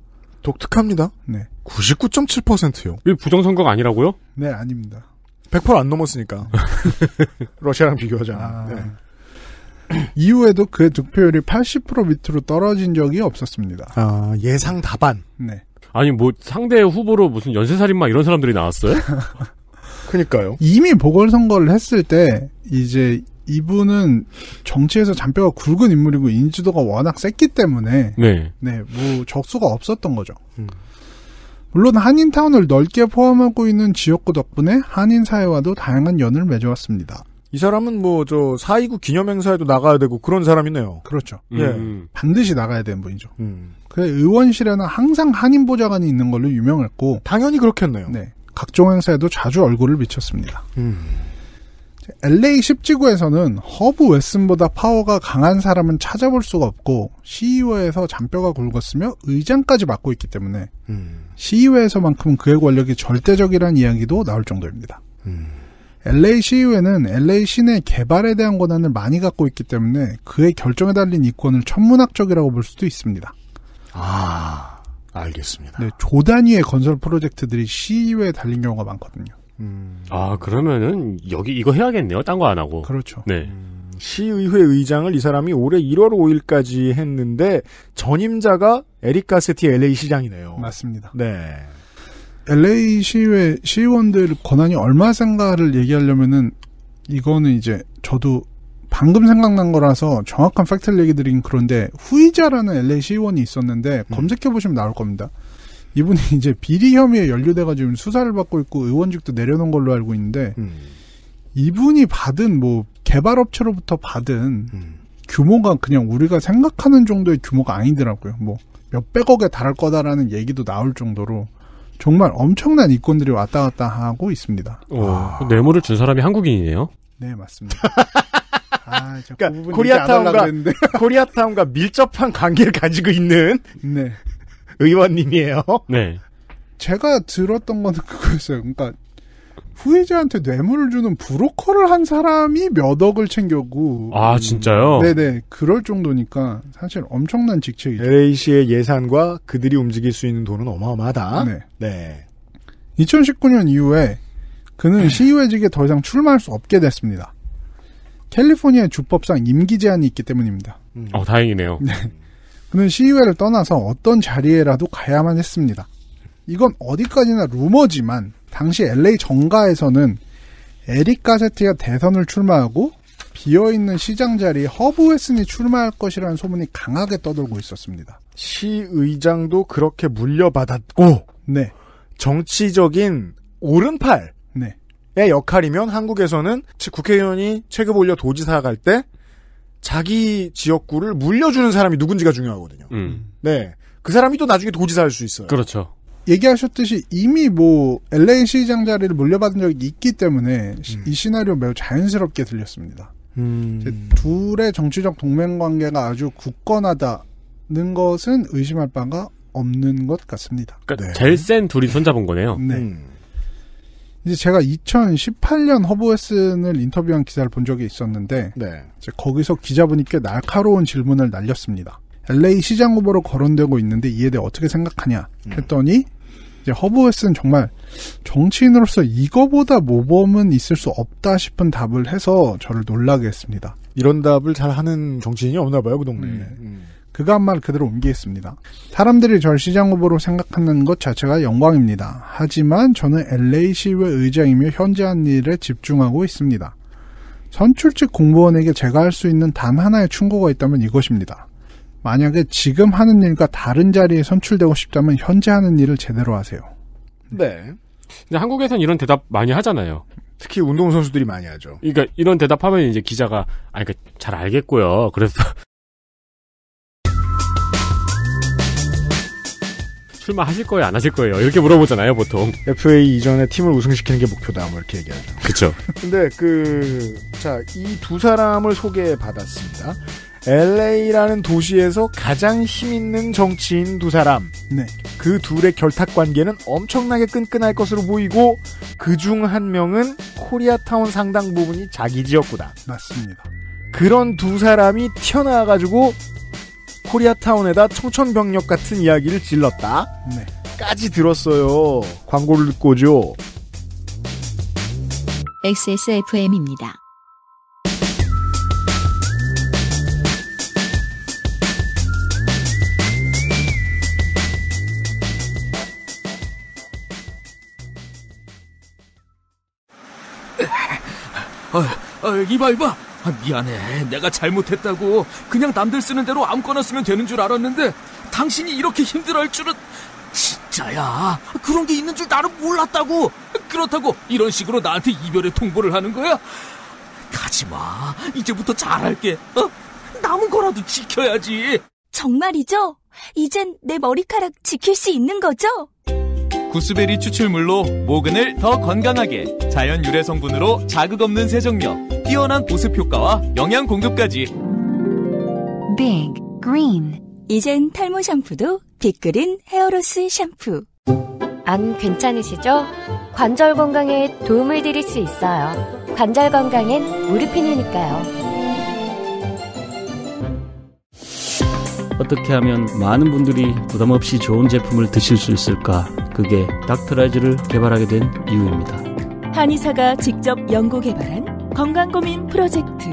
독특합니다. 네. 99.7%요. 이 부정선거가 아니라고요? 네, 아닙니다. 100%안 넘었으니까. [LAUGHS] 러시아랑 비교하자. 아, 네. [CLEARS THROAT] 이후에도 그의 득표율이 80% 밑으로 떨어진 적이 없었습니다. 아, 예상 다반. 네. 아니, 뭐, 상대 후보로 무슨 연쇄살인마 이런 사람들이 나왔어요? [LAUGHS] 그니까요. 이미 보궐선거를 했을 때, 이제 이분은 정치에서 잔뼈가 굵은 인물이고 인지도가 워낙 셌기 때문에 네, 네, 뭐 적수가 없었던 거죠. 음. 물론 한인타운을 넓게 포함하고 있는 지역구 덕분에 한인 사회와도 다양한 연을 맺어왔습니다. 이 사람은 뭐저 사이구 기념행사에도 나가야 되고 그런 사람이네요. 그렇죠. 음, 예, 음. 반드시 나가야 되는 분이죠. 음. 그 의원실에는 항상 한인 보좌관이 있는 걸로 유명했고 당연히 그렇겠네요. 네, 각종 행사에도 자주 얼굴을 비쳤습니다. 음. LA 10지구에서는 허브 웨슨보다 파워가 강한 사람은 찾아볼 수가 없고 시의회에서 e 잔뼈가 굵었으며 의장까지 맡고 있기 때문에 음. 시의회에서만큼 e 그의 권력이 절대적이라는 이야기도 나올 정도입니다. 음. LA 시의회는 LA 시내 개발에 대한 권한을 많이 갖고 있기 때문에 그의 결정에 달린 이권을 천문학적이라고 볼 수도 있습니다. 아, 알겠습니다. 네, 조단위의 건설 프로젝트들이 시의회에 e 달린 경우가 많거든요. 아 그러면은 여기 이거 해야겠네요. 딴 거 안 하고. 그렇죠. 네. 음, 시의회 의장을 이 사람이 올해 1월 5일까지 했는데 전임자가 에릭 가세티 LA 시장이네요. 맞습니다. 네. LA 시의회 시의원들 권한이 얼마 생가를 얘기하려면은 이거는 이제 저도 방금 생각난 거라서 정확한 팩트를 얘기 드린 그런데 후이자라는 LA 시의원이 있었는데 음. 검색해 보시면 나올 겁니다. 이분이 [LAUGHS] 이제 비리 혐의에 연루돼가지고 수사를 받고 있고 의원직도 내려놓은 걸로 알고 있는데 음. 이분이 받은 뭐 개발업체로부터 받은 음. 규모가 그냥 우리가 생각하는 정도의 규모가 아니더라고요. 뭐 몇백억에 달할 거다라는 얘기도 나올 정도로 정말 엄청난 이권들이 왔다 갔다 하고 있습니다. 어, 아. 뇌물을 준 사람이 한국인이에요 네, 맞습니다. [LAUGHS] 아, 그러니까 그 코리아타운과 코리아타운과 밀접한 관계를 가지고 있는 네. 의원님이에요. 네. 제가 들었던 거는 그거였어요. 그러니까 후회자한테 뇌물을 주는 브로커를 한 사람이 몇 억을 챙겨고 아 음. 진짜요? 네네 그럴 정도니까 사실 엄청난 직책이죠. LAC의 예산과 그들이 움직일 수 있는 돈은 어마어마하다. 네. 네. 2019년 이후에 그는 시의회직에 더 이상 출마할 수 없게 됐습니다. 캘리포니아 주법상 임기 제한이 있기 때문입니다. 음. 어 다행이네요. 네. 그는 시의회를 떠나서 어떤 자리에라도 가야만 했습니다. 이건 어디까지나 루머지만 당시 LA 정가에서는 에릭 가세트가 대선을 출마하고 비어있는 시장 자리에 허브 웨슨이 출마할 것이라는 소문이 강하게 떠돌고 있었습니다. 시의장도 그렇게 물려받았고 네. 정치적인 오른팔 네. 의 역할이면 한국에서는 국회의원이 체급 올려 도지사 갈때 자기 지역구를 물려주는 사람이 누군지가 중요하거든요. 음. 네. 그 사람이 또 나중에 도지사 할 수 있어요. 그렇죠. 얘기하셨듯이 이미 뭐 LA 시장 자리를 물려받은 적이 있기 때문에 음. 이 시나리오 매우 자연스럽게 들렸습니다. 음. 둘의 정치적 동맹 관계가 아주 굳건하다는 것은 의심할 바가 없는 것 같습니다. 그러니까 네. 제일 센 둘이 손잡은 거네요. 네. 음. 이제 제가 2018년 허브웨슨을 인터뷰한 기사를 본 적이 있었는데 네. 이제 거기서 기자분이 꽤 날카로운 질문을 날렸습니다. LA 시장 후보로 거론되고 있는데 이에 대해 어떻게 생각하냐 음. 했더니 이제 허브웨슨 정말 정치인으로서 이거보다 모범은 있을 수 없다 싶은 답을 해서 저를 놀라게 했습니다. 이런 답을 잘 하는 정치인이 없나 봐요, 그 동네에. 음. 음. 그가 한말 그대로 옮기겠습니다. 사람들이 절 시장 후보로 생각하는 것 자체가 영광입니다. 하지만 저는 LA 시의회 의장이며 현재 한 일에 집중하고 있습니다. 선출직 공무원에게 제가 할 수 있는 단 하나의 충고가 있다면 이것입니다. 만약에 지금 하는 일과 다른 자리에 선출되고 싶다면 현재 하는 일을 제대로 하세요. 네. 근데 한국에선 이런 대답 많이 하잖아요. 특히 운동선수들이 많이 하죠. 그러니까 이런 대답하면 이제 기자가, 아, 니 그러니까 잘 알겠고요. 그래서 출마하실 거예요, 안 하실 거예요? 이렇게 물어보잖아요, 보통. FA 이전에 팀을 우승시키는 게 목표다, 뭐 이렇게 얘기하죠. 그쵸 근데 그 자, 이 두 사람을 소개받았습니다. LA라는 도시에서 가장 힘 있는 정치인 두 사람. 네. 그 둘의 결탁 관계는 엄청나게 끈끈할 것으로 보이고 그 중 한 명은 코리아타운 상당 부분이 자기 지역구다. 맞습니다. 그런 두 사람이 튀어나와가지고 코리아타운에다 청천벽력 같은 이야기를 질렀다. 네. 까지 들었어요. 광고를 듣고죠. XSFM입니다. 어, 어, 이봐 이봐 아, 미안해. 내가 잘못했다고. 그냥 남들 쓰는 대로 아무거나 쓰면 되는 줄 알았는데 당신이 이렇게 힘들어할 줄은 진짜야. 그런 게 있는 줄 나는 몰랐다고. 그렇다고 이런 식으로 나한테 이별의 통보를 하는 거야? 가지 마. 이제부터 잘할게. 어? 남은 거라도 지켜야지. 정말이죠? 이젠 내 머리카락 지킬 수 있는 거죠? 구스베리 추출물로 모근을 더 건강하게 자연 유래 성분으로 자극 없는 세정력, 뛰어난 보습 효과와 영양 공급까지. Big 이젠 탈모 샴푸도 빅그린 헤어로스 샴푸. 안 괜찮으시죠? 관절 건강에 도움을 드릴 수 있어요. 관절 건강엔 무릎핀이니까요. 어떻게 하면 많은 분들이 부담 없이 좋은 제품을 드실 수 있을까? 그게 닥터라이즈를 개발하게 된 이유입니다. 한의사가 직접 연구 개발한 건강 고민 프로젝트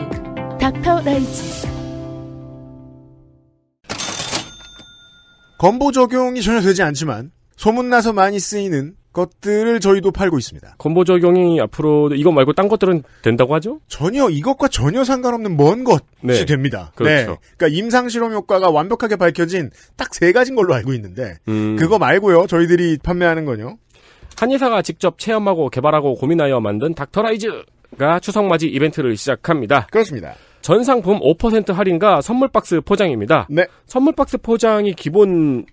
닥터라이즈. 건보 적용이 전혀 되지 않지만 소문나서 많이 쓰이는 것들을 저희도 팔고 있습니다. 건보 적용이 앞으로 이거 말고 딴 것들은 된다고 하죠? 전혀 이것과 전혀 상관없는 먼 것이 네. 됩니다. 네. 그렇죠. 네. 그러니까 임상 실험 효과가 완벽하게 밝혀진 딱 세 가지인 걸로 알고 있는데 음... 그거 말고요. 저희들이 판매하는 건요. 한의사가 직접 체험하고 개발하고 고민하여 만든 닥터라이즈가 추석 맞이 이벤트를 시작합니다. 그렇습니다. 전 상품 5% 할인과 선물 박스 포장입니다. 네. 선물 박스 포장이 기본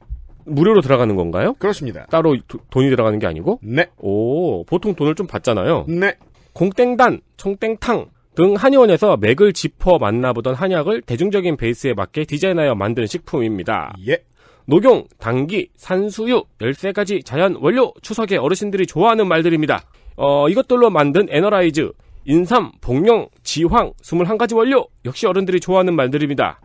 무료로 들어가는 건가요? 그렇습니다. 따로 도, 돈이 들어가는 게 아니고? 네. 오, 보통 돈을 좀 받잖아요. 네. 공땡단, 청땡탕 등 한의원에서 맥을 짚어 만나보던 한약을 대중적인 베이스에 맞게 디자인하여 만든 식품입니다. 예. 녹용, 당기, 산수유, 13가지 자연 원료, 추석에 어르신들이 좋아하는 말들입니다. 어, 이것들로 만든 에너라이즈, 인삼, 복룡 지황, 21가지 원료, 역시 어른들이 좋아하는 말들입니다.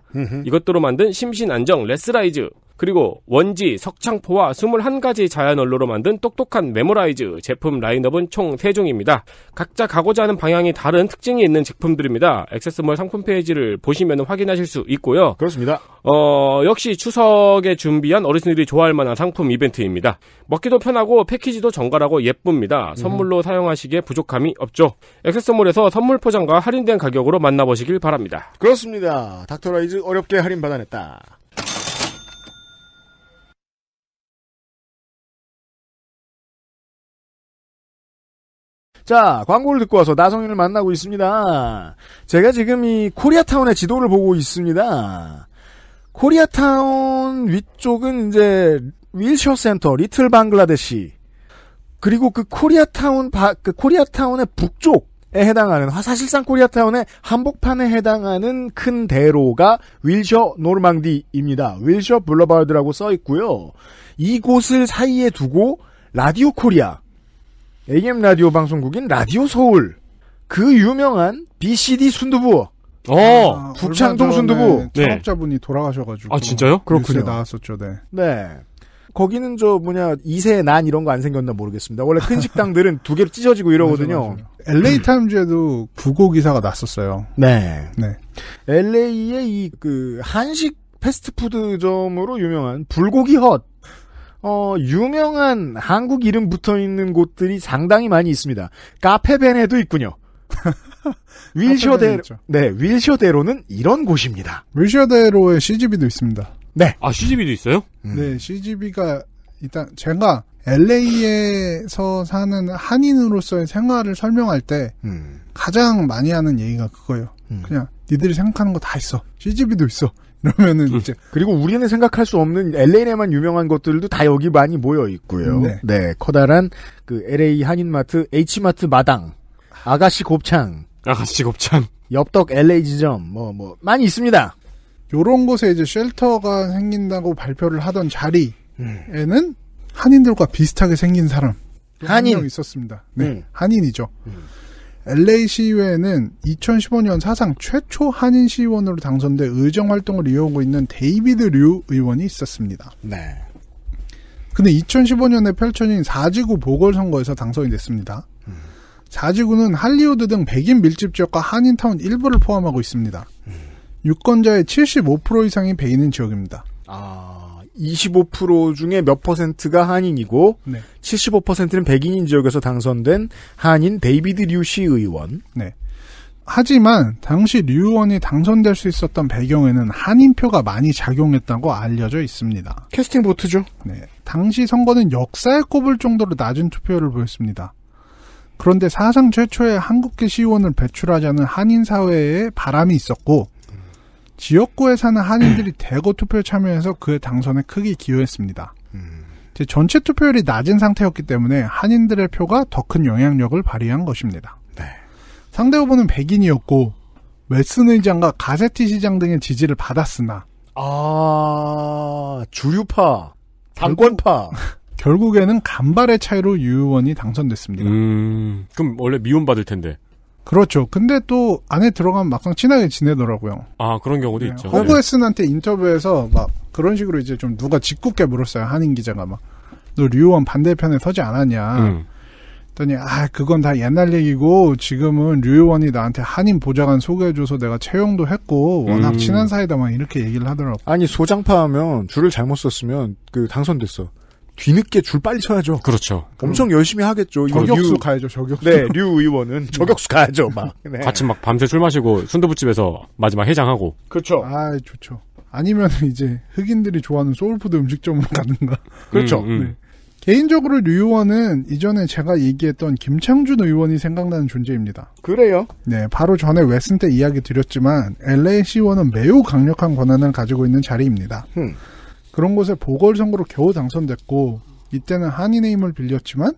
이것들로 만든 심신안정, 레스라이즈, 그리고 원지, 석창포와 21가지 자연 언로로 만든 똑똑한 메모라이즈 제품 라인업은 총 3종입니다. 각자 가고자 하는 방향이 다른 특징이 있는 제품들입니다. 액세스몰 상품 페이지를 보시면 확인하실 수 있고요. 그렇습니다. 어, 역시 추석에 준비한 어르신들이 좋아할 만한 상품 이벤트입니다. 먹기도 편하고 패키지도 정갈하고 예쁩니다. 음. 선물로 음. 사용하시기에 부족함이 없죠. 액세스몰에서 선물 포장과 할인된 가격으로 만나보시길 바랍니다. 그렇습니다. 닥터라이즈 어렵게 할인 받아냈다. 자, 광고를 듣고 와서 나성인을 만나고 있습니다. 제가 지금 이 코리아타운의 지도를 보고 있습니다. 코리아타운 위쪽은 이제 윌셔 센터, 리틀 방글라데시. 그리고 그 코리아타운 바, 그 코리아타운의 북쪽에 해당하는 사실상 코리아타운의 한복판에 해당하는 큰 대로가 윌셔 노르망디입니다. 윌셔 블러바드라고 써 있고요. 이곳을 사이에 두고 라디오 코리아 AM 라디오 방송국인 라디오 서울 그 유명한 BCD 순두부 어 아, 북창동 순두부 네. 네. 창업자분이 네. 돌아가셔가지고 아 진짜요? 그렇군요 나왔었죠 네. 네 거기는 저 뭐냐 2세 난 이런 거 안 생겼나 모르겠습니다 원래 큰 식당들은 두 개로 찢어지고 [LAUGHS] 이러거든요 LA 음. 타임즈에도 부고 기사가 났었어요 네, 네. LA의 이 그 한식 패스트푸드점으로 유명한 불고기 헛 어, 유명한 한국 이름 붙어 있는 곳들이 상당히 많이 있습니다. 카페벤에도 있군요. [LAUGHS] 윌셔대로, 네, 윌셔대로는 이런 곳입니다. 윌셔대로에 CGV도 있습니다. 네. 아, CGV도 있어요? 음. 네, CGV가 일단 제가 LA에서 사는 한인으로서의 생활을 설명할 때 음. 가장 많이 하는 얘기가 그거예요. 음. 그냥 니들이 생각하는 거 다 있어. CGV도 있어. 그러면은 음. 이제 그리고 우리는 생각할 수 없는 LA에만 유명한 것들도 다 여기 많이 모여 있고요. 네. 네 커다란 그 LA 한인마트, H마트 마당, 아가씨 곱창, 아가씨 곱창, 엽떡 LA 지점 뭐뭐 뭐 많이 있습니다. 요런 곳에 이제 쉘터가 생긴다고 발표를 하던 자리에는 음. 한인들과 비슷하게 생긴 사람 한인 있었습니다. 네, 음. 한인이죠. 음. LA 시의회는 2015년 사상 최초 한인 시의원으로 당선돼 의정 활동을 이어오고 있는 데이비드 류 의원이 있었습니다. 네. 근데 2015년에 펼쳐진 4지구 보궐선거에서 당선이 됐습니다. 음. 4지구는 할리우드 등 백인 밀집 지역과 한인타운 일부를 포함하고 있습니다. 음. 유권자의 75% 이상이 백인인 지역입니다. 아. 25% 중에 몇 퍼센트가 한인이고 네. 75%는 백인인 지역에서 당선된 한인 데이비드 류시 의원. 네. 하지만 당시 류 의원이 당선될 수 있었던 배경에는 한인표가 많이 작용했다고 알려져 있습니다. 캐스팅 보트죠. 네. 당시 선거는 역사에 꼽을 정도로 낮은 투표율을 보였습니다. 그런데 사상 최초의 한국계 시의원을 배출하자는 한인 사회에 바람이 있었고 지역구에 사는 한인들이 [CLEARS THROAT] 대거 투표에 참여해서 그의 당선에 크게 기여했습니다. 음. 전체 투표율이 낮은 상태였기 때문에 한인들의 표가 더 큰 영향력을 발휘한 것입니다. 네. 상대 후보는 백인이었고 웨슨 의장과 가세티 시장 등의 지지를 받았으나 아 주류파 당권파 결국, [LAUGHS] 에는 간발의 차이로 유 의원이 당선됐습니다. 음, 그럼 원래 미움받을 텐데 그렇죠. 근데 또 안에 들어가면 막상 친하게 지내더라고요. 아 그런 경우도 네. 있죠. 허그웨슨한테 인터뷰에서 막 그런 식으로 이제 좀 누가 짓궂게 물었어요. 한인 기자가 막 너 류원 반대편에 서지 않았냐. 음. 했더니 아 그건 다 옛날 얘기고 지금은 류의원이 나한테 한인 보좌관 소개해줘서 내가 채용도 했고 워낙 음. 친한 사이다 막 이렇게 얘기를 하더라고. 아니 소장파하면 줄을 잘못 썼으면 그 당선됐어. 뒤늦게 줄 빨리 쳐야죠. 그렇죠. 엄청 열심히 하겠죠. 저격수 류... 가야죠. 저격수. 네, [LAUGHS] 류 의원은 저격수 가야죠. 막 네. 같이 막 밤새 술 마시고 순두부집에서 마지막 해장하고. 그렇죠. 아, 좋죠. 아니면 [LAUGHS] 이제 흑인들이 좋아하는 소울푸드 음식점으로 가는가. [LAUGHS] 그렇죠. 네. 음, 음. 네. 개인적으로 류 의원은 이전에 제가 얘기했던 김창준 의원이 생각나는 존재입니다. 그래요? 네, 바로 전에 웨슨 때 이야기 드렸지만 LA시원은 매우 강력한 권한을 가지고 있는 자리입니다. 음. 그런 곳에 보궐선거로 겨우 당선됐고 이때는 한인의 힘을 빌렸지만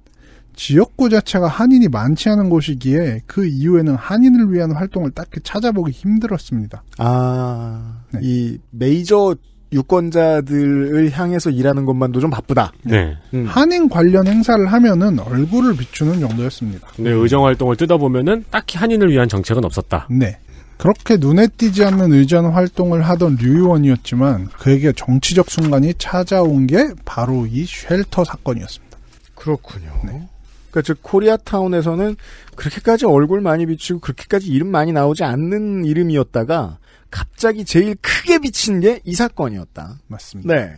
지역구 자체가 한인이 많지 않은 곳이기에 그 이후에는 한인을 위한 활동을 딱히 찾아보기 힘들었습니다. 아, 네. 이 메이저 유권자들을 향해서 일하는 것만도 좀 바쁘다. 네. 음. 한인 관련 행사를 하면은 얼굴을 비추는 정도였습니다. 네, 의정 활동을 뜯어보면은 딱히 한인을 위한 정책은 없었다. 네. 그렇게 눈에 띄지 않는 의전 활동을 하던 류 의원이었지만 그에게 정치적 순간이 찾아온 게 바로 이 쉘터 사건이었습니다. 그렇군요. 네. 그러니까 즉 코리아타운에서는 그렇게까지 얼굴 많이 비치고 그렇게까지 이름 많이 나오지 않는 이름이었다가 갑자기 제일 크게 비친 게 이 사건이었다. 맞습니다. 네.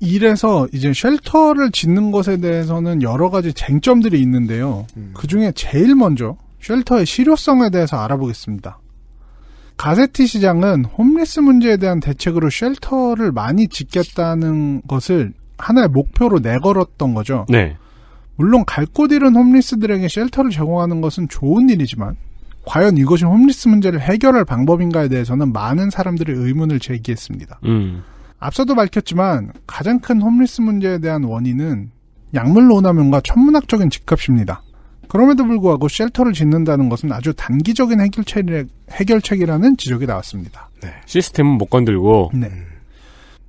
이래서 이제 쉘터를 짓는 것에 대해서는 여러 가지 쟁점들이 있는데요. 음. 그 중에 제일 먼저 쉘터의 실효성에 대해서 알아보겠습니다. 가세티 시장은 홈리스 문제에 대한 대책으로 쉘터를 많이 짓겠다는 것을 하나의 목표로 내걸었던 거죠. 네. 물론 갈곳 잃은 홈리스들에게 쉘터를 제공하는 것은 좋은 일이지만 과연 이것이 홈리스 문제를 해결할 방법인가에 대해서는 많은 사람들의 의문을 제기했습니다. 음. 앞서도 밝혔지만 가장 큰 홈리스 문제에 대한 원인은 약물 논화면과 천문학적인 집값입니다. 그럼에도 불구하고 쉘터를 짓는다는 것은 아주 단기적인 해결책, 해결책이라는 지적이 나왔습니다. 네. 시스템은 못 건들고. 네.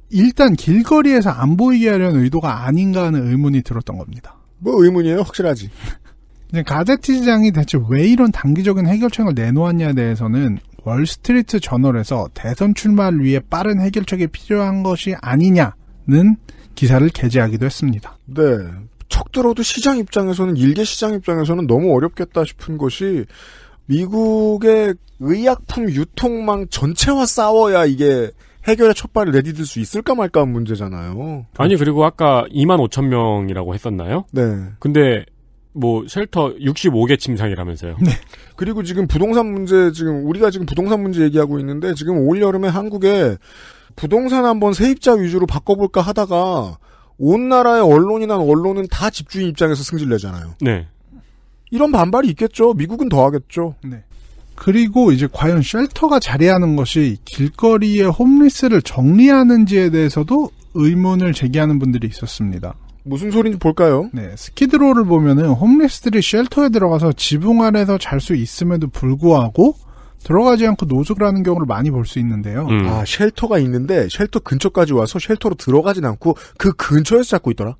일단 길거리에서 안 보이게 하려는 의도가 아닌가 하는 의문이 들었던 겁니다. 뭐 의문이에요? 확실하지. [LAUGHS] 가제티장이 대체 왜 이런 단기적인 해결책을 내놓았냐에 대해서는 월스트리트 저널에서 대선 출마를 위해 빠른 해결책이 필요한 것이 아니냐는 기사를 게재하기도 했습니다. 네. 척 들어도 시장 입장에서는 일개 시장 입장에서는 너무 어렵겠다 싶은 것이 미국의 의약품 유통망 전체와 싸워야 이게 해결의 첫발을 내디딜 수 있을까 말까 한 문제잖아요. 아니 그리고 아까 2만 5천 명이라고 했었나요? 네. 근데 뭐 쉘터 65개 침상이라면서요. 네. 그리고 지금 부동산 문제 지금 우리가 지금 부동산 문제 얘기하고 있는데 지금 올 여름에 한국에 부동산 한번 세입자 위주로 바꿔볼까 하다가 온 나라의 언론이나 언론은 다 집주인 입장에서 승질 내잖아요. 네. 이런 반발이 있겠죠. 미국은 더 하겠죠. 네. 그리고 이제 과연 쉘터가 자리하는 것이 길거리에 홈리스를 정리하는지에 대해서도 의문을 제기하는 분들이 있었습니다. 무슨 소리인지 볼까요? 네, 스키드로를 보면은 홈리스들이 쉘터에 들어가서 지붕 아래서 잘 수 있음에도 불구하고 들어가지 않고 노숙을 하는 경우를 많이 볼 수 있는데요. 음. 아, 쉘터가 있는데 쉘터 근처까지 와서 쉘터로 들어가진 않고 그 근처에서 잡고 있더라.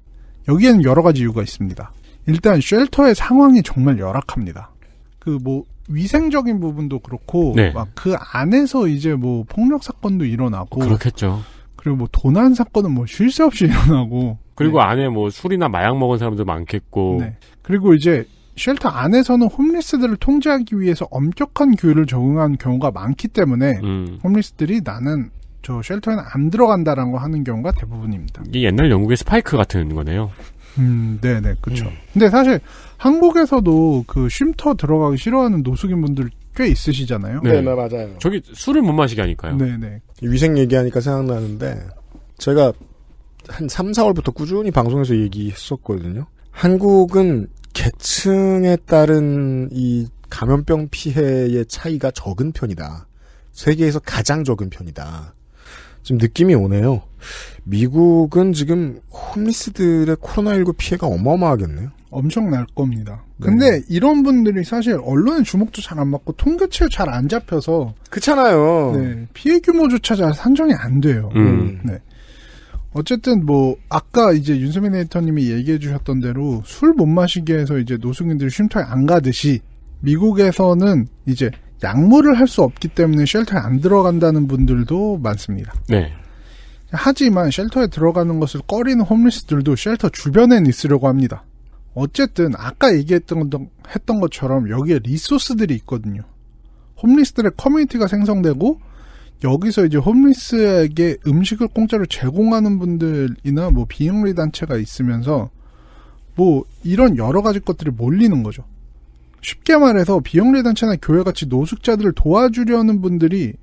여기에는 여러 가지 이유가 있습니다. 일단 쉘터의 상황이 정말 열악합니다. 그 뭐 위생적인 부분도 그렇고 네. 막그 안에서 이제 뭐 폭력 사건도 일어나고 그렇겠죠. 그리고 뭐 도난 사건은 뭐쉴새 없이 [LAUGHS] 일어나고 그리고 네. 안에 뭐 술이나 마약 먹은 사람도 많겠고 네. 그리고 이제 쉘터 안에서는 홈리스들을 통제하기 위해서 엄격한 규율을 적응한 경우가 많기 때문에 음. 홈리스들이 나는 저 쉘터에는 안 들어간다라고 하는 경우가 대부분입니다. 이게 옛날 영국의 스파이크 같은 거네요. 음, 네네, 그쵸. 음. 근데 사실 한국에서도 그 쉼터 들어가기 싫어하는 노숙인 분들 꽤 있으시잖아요. 네, 네 맞아요. 저기 술을 못 마시게 하니까요. 네네. 위생 얘기하니까 생각나는데 제가 한 3, 4월부터 꾸준히 방송에서 얘기했었거든요. 한국은 계층에 따른 이 감염병 피해의 차이가 적은 편이다. 세계에서 가장 적은 편이다. 지금 느낌이 오네요. 미국은 지금 홈리스들의 코로나19 피해가 어마어마하겠네요. 엄청날 겁니다. 네. 근데 이런 분들이 사실 언론의 주목도 잘 안맞고 통계치가 잘안 잡혀서 그렇잖아요. 네, 피해 규모조차 잘 산정이 안 돼요. 음. 네. 어쨌든 뭐 아까 이제 윤수민 에이터님이 얘기해 주셨던 대로 술 못 마시게 해서 이제 노숙인들이 쉼터에 안 가듯이 미국에서는 이제 약물을 할 수 없기 때문에 쉘터에 안 들어간다는 분들도 많습니다. 네. 하지만 쉘터에 들어가는 것을 꺼리는 홈리스들도 쉘터 주변엔 있으려고 합니다. 어쨌든 아까 얘기했던 했던 것처럼 여기에 리소스들이 있거든요. 홈리스들의 커뮤니티가 생성되고 여기서 이제 홈리스에게 음식을 공짜로 제공하는 분들이나 뭐 비영리 단체가 있으면서 뭐 이런 여러 가지 것들이 몰리는 거죠. 쉽게 말해서 비영리 단체나 교회 같이 노숙자들을 도와주려는 분들이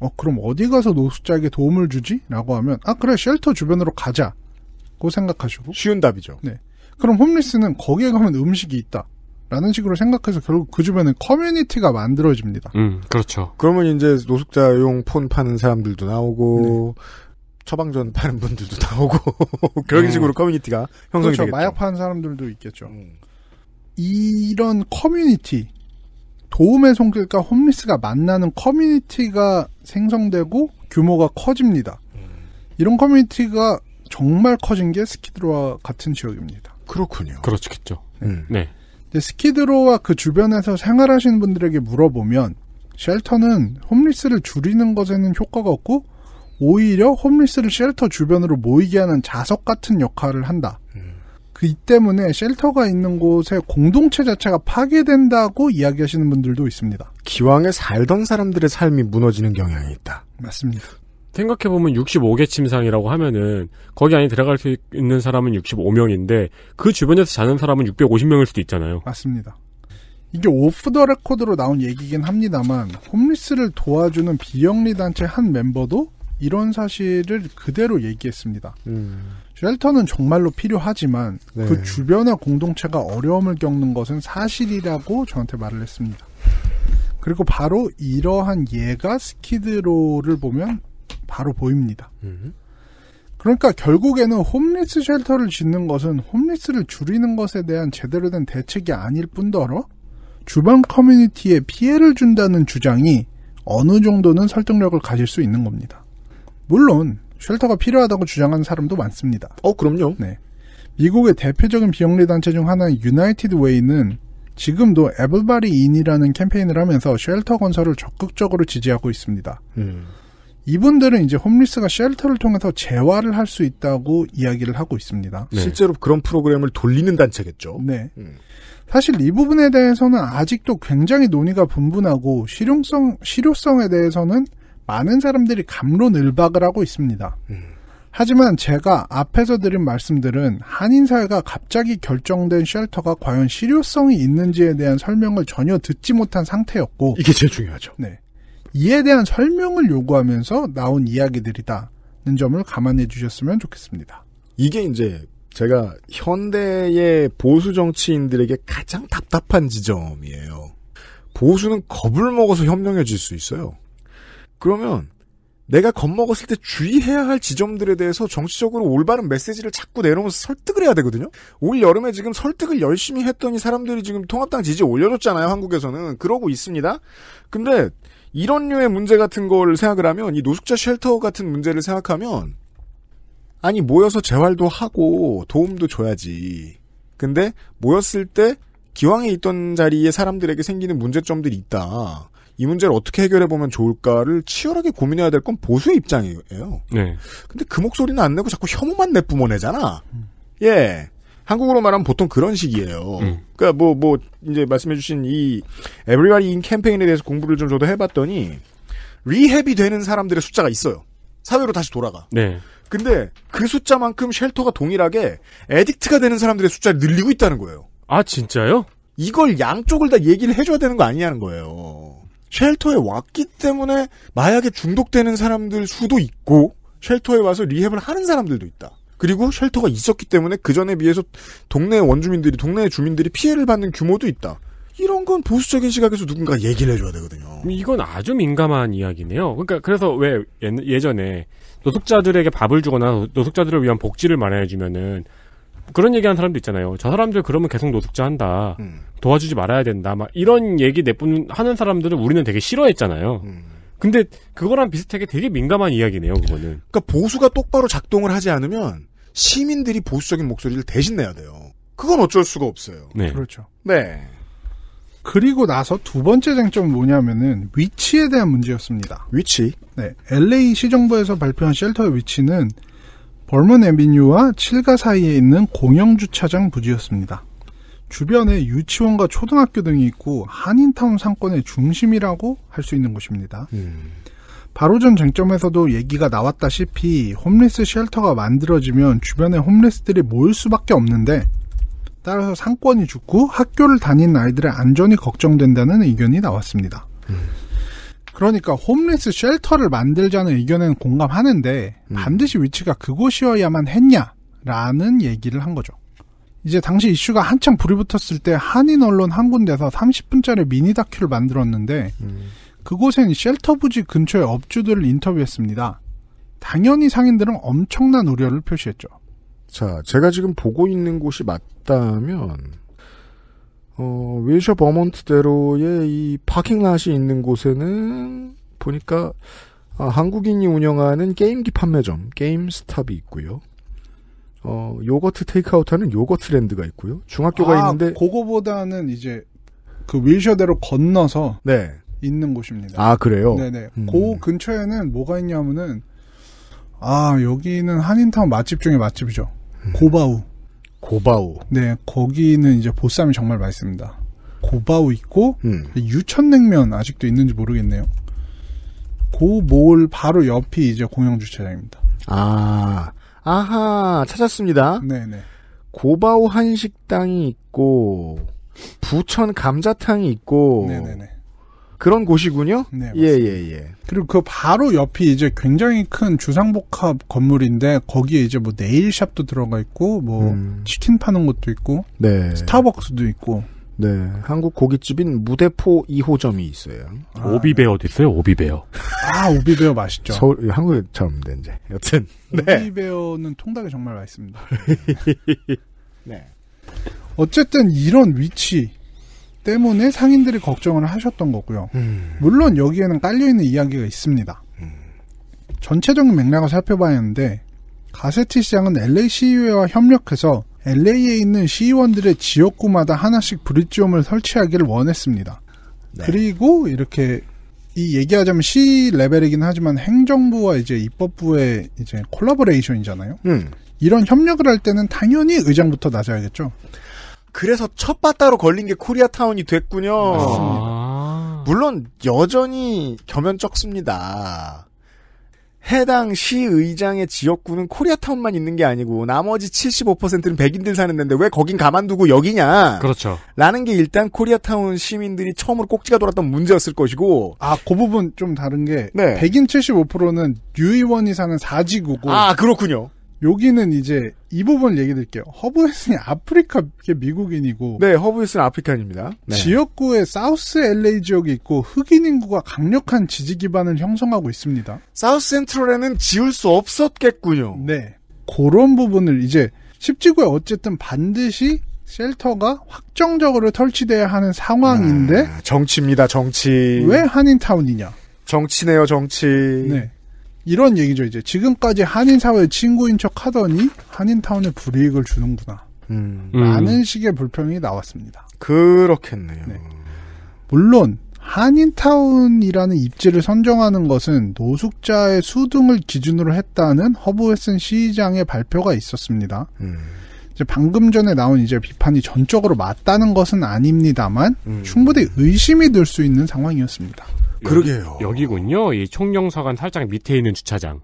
어 그럼 어디 가서 노숙자에게 도움을 주지?라고 하면 아 그래 쉘터 주변으로 가자고 생각하시고 쉬운 답이죠. 네. 그럼 홈리스는 거기에 가면 음식이 있다. 라는 식으로 생각해서 결국 그 주변에 커뮤니티가 만들어집니다. 음, 그렇죠. 그러면 이제 노숙자용 폰 파는 사람들도 나오고, 네. 처방전 파는 분들도 나오고, [LAUGHS] 그런 음. 식으로 커뮤니티가 형성이 그렇죠. 되겠죠. 마약 파는 사람들도 있겠죠. 음. 이런 커뮤니티, 도움의 손길과 홈리스가 만나는 커뮤니티가 생성되고 규모가 커집니다. 음. 이런 커뮤니티가 정말 커진 게 스키드로와 같은 지역입니다. 그렇군요. 그렇겠죠. 음. 네. 네. 스키드로와 그 주변에서 생활하시는 분들에게 물어보면 쉘터는 홈리스를 줄이는 것에는 효과가 없고 오히려 홈리스를 쉘터 주변으로 모이게 하는 자석 같은 역할을 한다. 음. 그 때문에 쉘터가 있는 곳의 공동체 자체가 파괴된다고 이야기하시는 분들도 있습니다. 기왕에 살던 사람들의 삶이 무너지는 경향이 있다. 맞습니다. 생각해보면 65개 침상이라고 하면은 거기 안에 들어갈 수 있는 사람은 65명인데 그 주변에서 자는 사람은 650명일 수도 있잖아요. 맞습니다. 이게 오프 더 레코드로 나온 얘기긴 합니다만 홈리스를 도와주는 비영리 단체 한 멤버도 이런 사실을 그대로 얘기했습니다. 음. 쉘터는 정말로 필요하지만 그 네. 그 주변의 공동체가 어려움을 겪는 것은 사실이라고 저한테 말을 했습니다. 그리고 바로 이러한 예가 스키드로를 보면 바로 보입니다. 음. 그러니까 결국에는 홈리스 쉘터를 짓는 것은 홈리스를 줄이는 것에 대한 제대로 된 대책이 아닐 뿐더러 주방 커뮤니티에 피해를 준다는 주장이 어느 정도는 설득력을 가질 수 있는 겁니다. 물론 쉘터가 필요하다고 주장하는 사람도 많습니다. 어, 그럼요. 네. 미국의 대표적인 비영리 단체 중 하나인 유나이티드 웨이는 지금도 에블바리 인이라는 캠페인을 하면서 쉘터 건설을 적극적으로 지지하고 있습니다. 음. 이분들은 이제 홈리스가 쉘터를 통해서 재활을 할 수 있다고 이야기를 하고 있습니다. 네. 실제로 그런 프로그램을 돌리는 단체겠죠. 네. 음. 사실 이 부분에 대해서는 아직도 굉장히 논의가 분분하고 실용성 실효성에 대해서는 많은 사람들이 감론을박을 하고 있습니다. 음. 하지만 제가 앞에서 드린 말씀들은 한인 사회가 갑자기 결정된 쉘터가 과연 실효성이 있는지에 대한 설명을 전혀 듣지 못한 상태였고 이게 제일 중요하죠. 네. 이에 대한 설명을 요구하면서 나온 이야기들이다는 점을 감안해 주셨으면 좋겠습니다. 이게 이제 제가 현대의 보수 정치인들에게 가장 답답한 지점이에요. 보수는 겁을 먹어서 현명해질 수 있어요. 그러면 내가 겁먹었을 때 주의해야 할 지점들에 대해서 정치적으로 올바른 메시지를 자꾸 내놓으면서 설득을 해야 되거든요. 올 여름에 지금 설득을 열심히 했더니 사람들이 지금 통합당 지지 올려줬잖아요. 한국에서는 그러고 있습니다. 근데 이런 류의 문제 같은 걸 생각을 하면 이 노숙자 쉘터 같은 문제를 생각하면 아니 모여서 재활도 하고 도움도 줘야지. 근데 모였을 때 기왕에 있던 자리에 사람들에게 생기는 문제점들이 있다. 이 문제를 어떻게 해결해 보면 좋을까를 치열하게 고민해야 될 건 보수의 입장이에요. 네. 근데 그 목소리는 안 내고 자꾸 혐오만 내뿜어내잖아. 음. 예. 한국으로 말하면 보통 그런 식이에요. 음. 그러니까 뭐뭐 뭐, 이제 말씀해주신 이 에브리바디 인 캠페인에 대해서 공부를 좀 저도 해봤더니 리헵이 되는 사람들의 숫자가 있어요. 사회로 다시 돌아가. 네. 근데 그 숫자만큼 쉘터가 동일하게 에딕트가 되는 사람들의 숫자를 늘리고 있다는 거예요. 아 진짜요? 이걸 양쪽을 다 얘기를 해줘야 되는 거 아니냐는 거예요. 쉘터에 왔기 때문에 마약에 중독되는 사람들 수도 있고 쉘터에 와서 리헵을 하는 사람들도 있다. 그리고 쉘터가 있었기 때문에 그 전에 비해서 동네 원주민들이 동네 주민들이 피해를 받는 규모도 있다. 이런 건 보수적인 시각에서 누군가 얘기를 해줘야 되거든요. 음, 이건 아주 민감한 이야기네요. 그러니까 그래서 왜 예전에 노숙자들에게 밥을 주거나 노숙자들을 위한 복지를 마련해주면은 그런 얘기하는 사람도 있잖아요. 저 사람들 그러면 계속 노숙자 한다. 음. 도와주지 말아야 된다. 막 이런 얘기 내뿜 는 하는 사람들은 우리는 되게 싫어했잖아요. 음. 근데 그거랑 비슷하게 되게 민감한 이야기네요. 그거는. 그러니까 보수가 똑바로 작동을 하지 않으면 시민들이 보수적인 목소리를 대신 내야 돼요. 그건 어쩔 수가 없어요. 네. 그렇죠. 네. 그리고 나서 두 번째 쟁점은 뭐냐면은 위치에 대한 문제였습니다. 위치? 네. LA 시정부에서 발표한 셸터의 위치는 벌먼 에비뉴와 7가 사이에 있는 공영 주차장 부지였습니다. 주변에 유치원과 초등학교 등이 있고 한인타운 상권의 중심이라고 할 수 있는 곳입니다. 음. 바로 전 쟁점에서도 얘기가 나왔다시피 홈리스 쉘터가 만들어지면 주변에 홈리스들이 모일 수밖에 없는데 따라서 상권이 죽고 학교를 다니는 아이들의 안전이 걱정된다는 의견이 나왔습니다. 음. 그러니까 홈리스 쉘터를 만들자는 의견에는 공감하는데 음. 반드시 위치가 그곳이어야만 했냐라는 얘기를 한 거죠. 이제 당시 이슈가 한창 불이 붙었을 때 한인 언론 한 군데서 30분짜리 미니 다큐를 만들었는데 음. 그곳엔 쉘터 부지 근처의 업주들을 인터뷰했습니다. 당연히 상인들은 엄청난 우려를 표시했죠. 자, 제가 지금 보고 있는 곳이 맞다면 어, 윌셔 버먼트대로의 이 파킹랏이 있는 곳에는 보니까 아, 한국인이 운영하는 게임기 판매점 게임스탑이 있고요. 어, 요거트 테이크아웃하는 요거트랜드가 있고요. 중학교가 아, 있는데 그거보다는 이제 그 윌셔대로 건너서 네. 있는 곳입니다. 아 그래요? 네네. 음. 그 근처에는 뭐가 있냐면은 아 여기는 한인타운 맛집 중에 맛집이죠. 음. 고바우. 고바우. 네 거기는 이제 보쌈이 정말 맛있습니다. 고바우 있고 음. 유천냉면 아직도 있는지 모르겠네요. 고몰 바로 옆이 이제 공영 주차장입니다. 아 아하 찾았습니다. 네네. 고바우 한식당이 있고 부천 감자탕이 있고 네네네. 그런 곳이군요. 네, 예예예. 예, 예, 예. 그리고 그 바로 옆이 이제 굉장히 큰 주상복합 건물인데 거기에 이제 뭐 네일샵도 들어가 있고 뭐 음. 치킨 파는 곳도 있고 네. 스타벅스도 있고. 네. 한국 고깃집인 무대포 2호점이 있어요. 아, 오비베어도 네. 있어요. 오비베어. 아 오비베어 맛있죠. 서울 한국에 처음인데 이제 여튼. 네. 오비베어는 통닭이 정말 맛있습니다. [LAUGHS] 네. 어쨌든 이런 위치 때문에 상인들이 걱정을 하셨던 거고요. 음. 물론 여기에는 깔려있는 이야기가 있습니다. 음. 전체적인 맥락을 살펴봐야 하는데 가세티 시장은 l a 시의회와 협력해서 LA에 있는 시의원들의 지역구마다 하나씩 브릿지홈을 설치하기를 원했습니다. 네. 그리고 이렇게 이 얘기하자면 시 레벨이긴 하지만 행정부와 이제 입법부의 이제 콜라보레이션이잖아요. 음. 이런 협력을 할 때는 당연히 의장부터 낮아야겠죠 그래서 첫 바따로 걸린 게 코리아타운이 됐군요. 아. 물론 여전히 겸연쩍습니다. 해당 시의장의 지역구는 코리아타운만 있는 게 아니고 나머지 75%는 백인들 사는 데인데 왜 거긴 가만두고 여기냐? 그렇죠. 라는 게 일단 코리아타운 시민들이 처음으로 꼭지가 돌았던 문제였을 것이고 아, 그 부분 좀 다른 게 네. 백인 75%는 유의원이 사는 사지구고 아, 그렇군요. 여기는 이제 이 부분 얘기 드릴게요. 허브웨슨이 아프리카 미국인이고 네, 허브웨슨 아프리칸입니다. 네. 지역구에 사우스 LA 지역이 있고 흑인 인구가 강력한 지지 기반을 형성하고 있습니다. 사우스 센트럴에는 지울 수 없었겠군요. 네. 그런 부분을 이제 십지구에 어쨌든 반드시 쉘터가 확정적으로 설치돼야 하는 상황인데 아, 정치입니다. 정치. 왜 한인타운이냐? 정치네요, 정치. 네. 이런 얘기죠 이제 지금까지 한인 사회 의 친구인 척 하더니 한인타운에 불이익을 주는구나. 음. 라는 식의 불평이 나왔습니다. 그렇겠네요. 네. 물론 한인타운이라는 입지를 선정하는 것은 노숙자의 수등을 기준으로 했다는 허브웨슨 시장의 발표가 있었습니다. 음. 이제 방금 전에 나온 이제 비판이 전적으로 맞다는 것은 아닙니다만 음. 충분히 의심이 들수 있는 상황이었습니다. 그러게요. 여기, 군요이 총영사관 살짝 밑에 있는 주차장.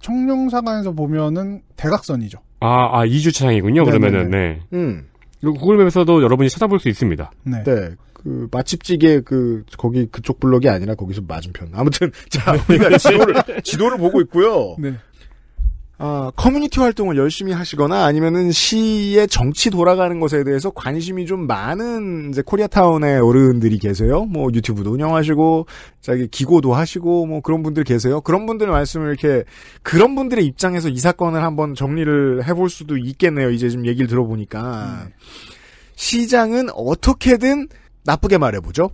총영사관에서 보면은 대각선이죠. 아, 아, 이 주차장이군요. 네네네. 네, 그러면은, 네. 네. 음. 그리고 구글맵에서도 여러분이 찾아볼 수 있습니다. 네. 네. 그 맛집지게 그 거기 그쪽 블럭이 아니라 거기서 맞은편. 아무튼 [LAUGHS] 자 네. 우리가 지도를 지도를 보고 있고요. 네. 어, 커뮤니티 활동을 열심히 하시거나 아니면은 시의 정치 돌아가는 것에 대해서 관심이 좀 많은 이제 코리아타운의 어른들이 계세요. 뭐 유튜브도 운영하시고 자기 기고도 하시고 뭐 그런 분들 계세요. 그런 분들 말씀을 이렇게 그런 분들의 입장에서 이 사건을 한번 정리를 해볼 수도 있겠네요. 이제 좀 얘기를 들어보니까 음. 시장은 어떻게든 나쁘게 말해보죠.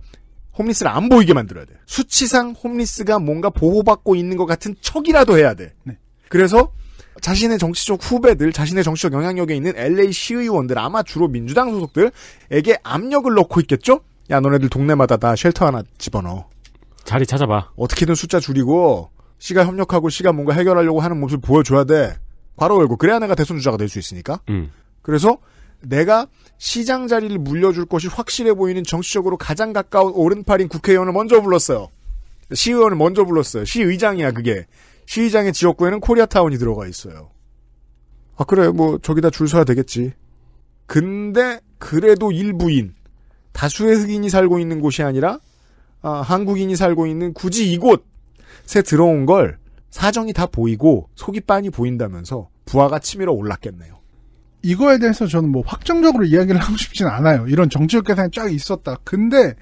홈리스를 안 보이게 만들어야 돼. 수치상 홈리스가 뭔가 보호받고 있는 것 같은 척이라도 해야 돼. 네. 그래서 자신의 정치적 후배들, 자신의 정치적 영향력에 있는 LA 시의원들, 아마 주로 민주당 소속들에게 압력을 넣고 있겠죠? 야, 너네들 동네마다 다 쉘터 하나 집어넣어. 자리 찾아봐. 어떻게든 숫자 줄이고, 시가 협력하고 시가 뭔가 해결하려고 하는 모습을 보여줘야 돼. 괄호 열고. 그래야 내가 대선 주자가 될 수 있으니까. 음. 그래서 내가 시장 자리를 물려줄 것이 확실해 보이는 정치적으로 가장 가까운 오른팔인 국회의원을 먼저 불렀어요. 시의원을 먼저 불렀어요. 시의장이야, 그게. 시의장의 지역구에는 코리아타운이 들어가 있어요. 아 그래 뭐 저기다 줄 서야 되겠지. 근데 그래도 일부인 다수의 흑인이 살고 있는 곳이 아니라 아, 한국인이 살고 있는 굳이 이곳에 들어온 걸 사정이 다 보이고 속이 빤히 보인다면서 부하가 치밀어 올랐겠네요. 이거에 대해서 저는 뭐 확정적으로 이야기를 하고 싶진 않아요. 이런 정치적 계산이 쫙 있었다. 근데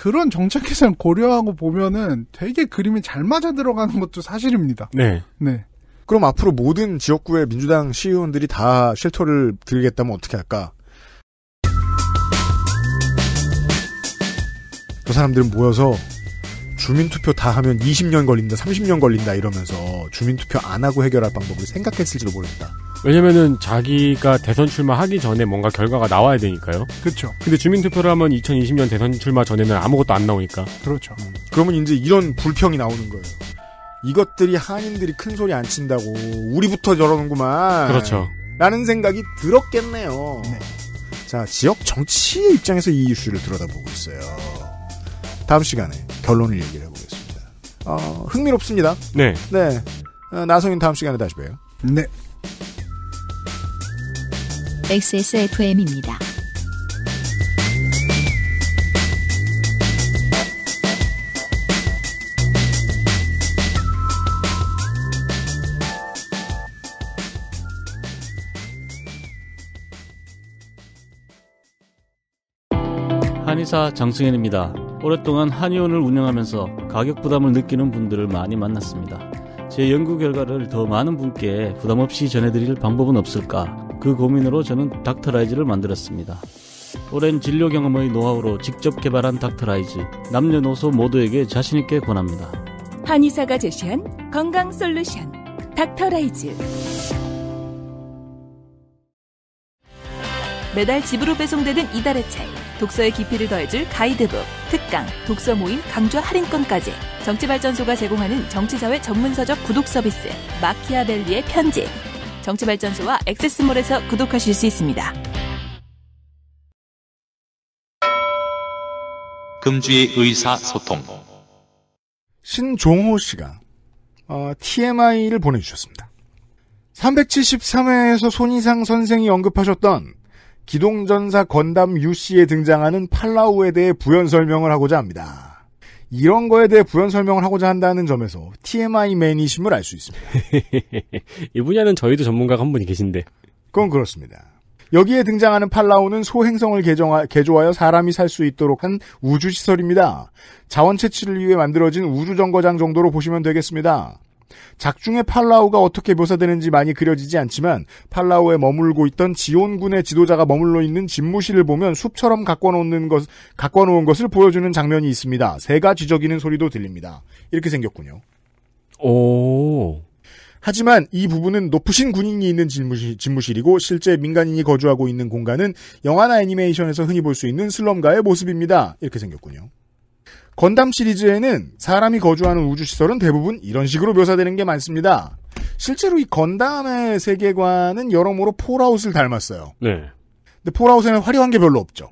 그런 정책 개선 고려하고 보면은 되게 그림이 잘 맞아 들어가는 것도 사실입니다. 네. 네. 그럼 앞으로 모든 지역구의 민주당 시의원들이 다 쉘터를 들겠다면 어떻게 할까? 그 사람들은 모여서 주민투표 다 하면 20년 걸린다, 30년 걸린다 이러면서 주민투표 안 하고 해결할 방법을 생각했을지도 모른다. 왜냐면은 자기가 대선 출마하기 전에 뭔가 결과가 나와야 되니까요. 그렇죠. 근데 주민투표를 하면 2020년 대선 출마 전에는 아무것도 안 나오니까. 그렇죠. 음. 그러면 이제 이런 불평이 나오는 거예요. 이것들이 한인들이 큰 소리 안 친다고 우리부터 저러는구만. 그렇죠. 라는 생각이 들었겠네요. 네. 자, 지역 정치의 입장에서 이 이슈를 들여다보고 있어요. 다음 시간에 결론을 얘기를 해보겠습니다. 어, 흥미롭습니다. 네. 네. 어, 나성인 다음 시간에 다시 봬요. 네. XSFM입니다. 사 장승현입니다. 오랫동안 한의원을 운영하면서 가격 부담을 느끼는 분들을 많이 만났습니다. 제 연구 결과를 더 많은 분께 부담 없이 전해드릴 방법은 없을까? 그 고민으로 저는 닥터라이즈를 만들었습니다. 오랜 진료 경험의 노하우로 직접 개발한 닥터라이즈. 남녀노소 모두에게 자신있게 권합니다. 한의사가 제시한 건강 솔루션. 닥터라이즈. 매달 집으로 배송되는 이달의 책, 독서의 깊이를 더해줄 가이드북, 특강, 독서 모임 강좌 할인권까지 정치발전소가 제공하는 정치사회 전문서적 구독 서비스 마키아벨리의 편지 정치발전소와 액세스몰에서 구독하실 수 있습니다. 금주의 의사소통 신종호 씨가 어, TMI를 보내주셨습니다. 373회에서 손이상 선생이 언급하셨던 기동전사 건담 UC에 등장하는 팔라우에 대해 부연 설명을 하고자 합니다. 이런 거에 대해 부연 설명을 하고자 한다는 점에서 TMI 매니심을 알 수 있습니다. [LAUGHS] 이 분야는 저희도 전문가가 한 분이 계신데. 그건 그렇습니다. 여기에 등장하는 팔라우는 소행성을 개정하, 개조하여 사람이 살 수 있도록 한 우주시설입니다. 자원 채취를 위해 만들어진 우주정거장 정도로 보시면 되겠습니다. 작중의 팔라우가 어떻게 묘사되는지 많이 그려지지 않지만 팔라우에 머물고 있던 지온군의 지도자가 머물러 있는 집무실을 보면 숲처럼 가꿔놓는 것, 가꿔놓은 것을 보여주는 장면이 있습니다. 새가 지저귀는 소리도 들립니다. 이렇게 생겼군요. 오. 하지만 이 부분은 높으신 군인이 있는 집무실, 집무실이고 실제 민간인이 거주하고 있는 공간은 영화나 애니메이션에서 흔히 볼 수 있는 슬럼가의 모습입니다. 이렇게 생겼군요. 건담 시리즈에는 사람이 거주하는 우주시설은 대부분 이런 식으로 묘사되는 게 많습니다. 실제로 이 건담의 세계관은 여러모로 폴아웃을 닮았어요. 네. 근데 폴아웃에는 화려한 게 별로 없죠.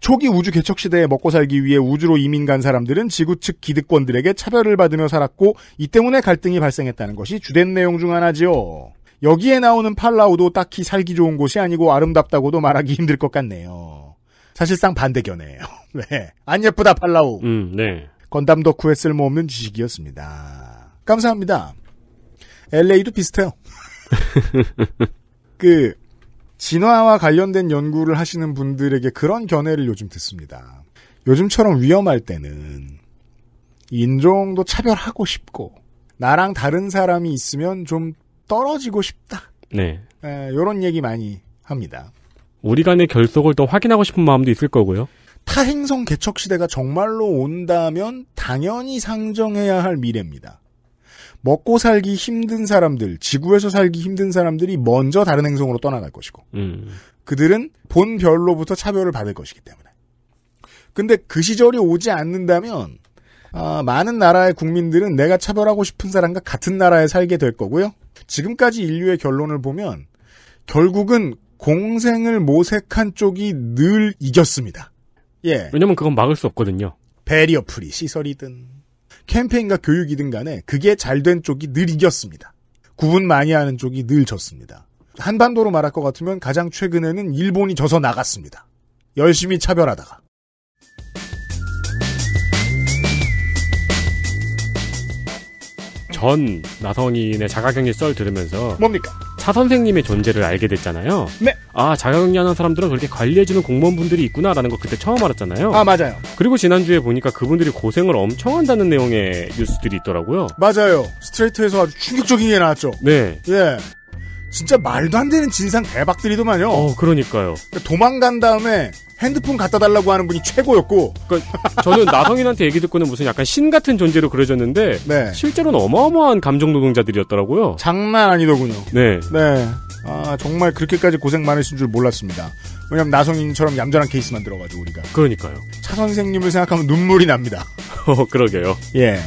초기 우주 개척 시대에 먹고 살기 위해 우주로 이민 간 사람들은 지구 측 기득권들에게 차별을 받으며 살았고 이 때문에 갈등이 발생했다는 것이 주된 내용 중 하나지요. 여기에 나오는 팔라우도 딱히 살기 좋은 곳이 아니고 아름답다고도 말하기 힘들 것 같네요. 사실상 반대 견해예요. [LAUGHS] 네. 안 예쁘다 팔라우. 음, 네. 건담 덕후에 쓸모없는 지식이었습니다. 감사합니다. LA도 비슷해요. [LAUGHS] 그 진화와 관련된 연구를 하시는 분들에게 그런 견해를 요즘 듣습니다. 요즘처럼 위험할 때는 인종도 차별하고 싶고 나랑 다른 사람이 있으면 좀 떨어지고 싶다. 네. 이런 얘기 많이 합니다. 우리 간의 결속을 더 확인하고 싶은 마음도 있을 거고요. 타행성 개척 시대가 정말로 온다면 당연히 상정해야 할 미래입니다. 먹고 살기 힘든 사람들, 지구에서 살기 힘든 사람들이 먼저 다른 행성으로 떠나갈 것이고, 음. 그들은 본별로부터 차별을 받을 것이기 때문에. 근데 그 시절이 오지 않는다면, 아, 많은 나라의 국민들은 내가 차별하고 싶은 사람과 같은 나라에 살게 될 거고요. 지금까지 인류의 결론을 보면, 결국은 공생을 모색한 쪽이 늘 이겼습니다. 예. 왜냐면 그건 막을 수 없거든요. 배리어프리 시설이든 캠페인과 교육이든 간에 그게 잘 된 쪽이 늘 이겼습니다. 구분 많이 하는 쪽이 늘 졌습니다. 한반도로 말할 것 같으면 가장 최근에는 일본이 져서 나갔습니다. 열심히 차별하다가. 전나성인의 자가격리 썰 들으면서 뭡니까? 사 선생님의 존재를 알게 됐잖아요. 네. 아 자가격리 하는 사람들은 그렇게 관리해주는 공무원분들이 있구나라는 거 그때 처음 알았잖아요. 아 맞아요. 그리고 지난주에 보니까 그분들이 고생을 엄청 한다는 내용의 뉴스들이 있더라고요. 맞아요. 스트레이트에서 아주 충격적인 게 나왔죠. 네. 예. 진짜 말도 안 되는 진상 대박들이더만요. 어, 그러니까요. 그러니까 도망간 다음에 핸드폰 갖다 달라고 하는 분이 최고였고. 그러니까 저는 나성인한테 얘기 듣고는 무슨 약간 신 같은 존재로 그려졌는데 네. 실제로는 어마어마한 감정 노동자들이었더라고요. 장난 아니더군요. 네. 네. 아, 정말 그렇게까지 고생 많으신 줄 몰랐습니다. 왜냐면 나성인처럼 얌전한 케이스만 들어가지고 우리가. 그러니까요. 차 선생님을 생각하면 눈물이 납니다. [LAUGHS] 어, 그러게요. 예.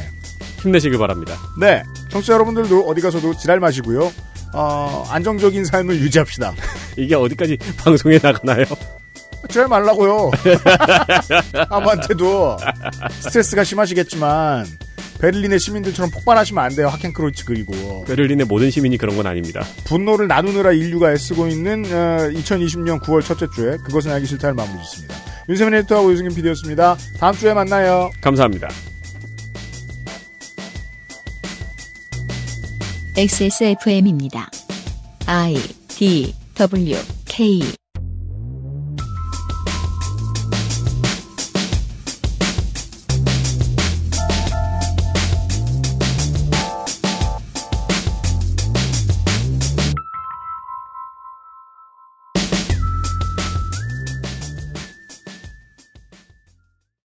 힘내시길 바랍니다. 네. 청취자 여러분들도 어디 가서도 지랄 마시고요. 어, 안정적인 삶을 유지합시다. 이게 어디까지 [LAUGHS] 방송에 나가나요? 제 말라고요. [LAUGHS] 아무한테도 스트레스가 심하시겠지만 베를린의 시민들처럼 폭발하시면 안 돼요. 하켄크로이츠 그리고 베를린의 모든 시민이 그런 건 아닙니다. 분노를 나누느라 인류가 애쓰고 있는 어, 2020년 9월 첫째 주에 그것은 알기 싫다를 마무리 짓습니다. 윤세민 에디터하고 유승균 PD였습니다. 다음 주에 만나요. 감사합니다. XSFM입니다. I D W K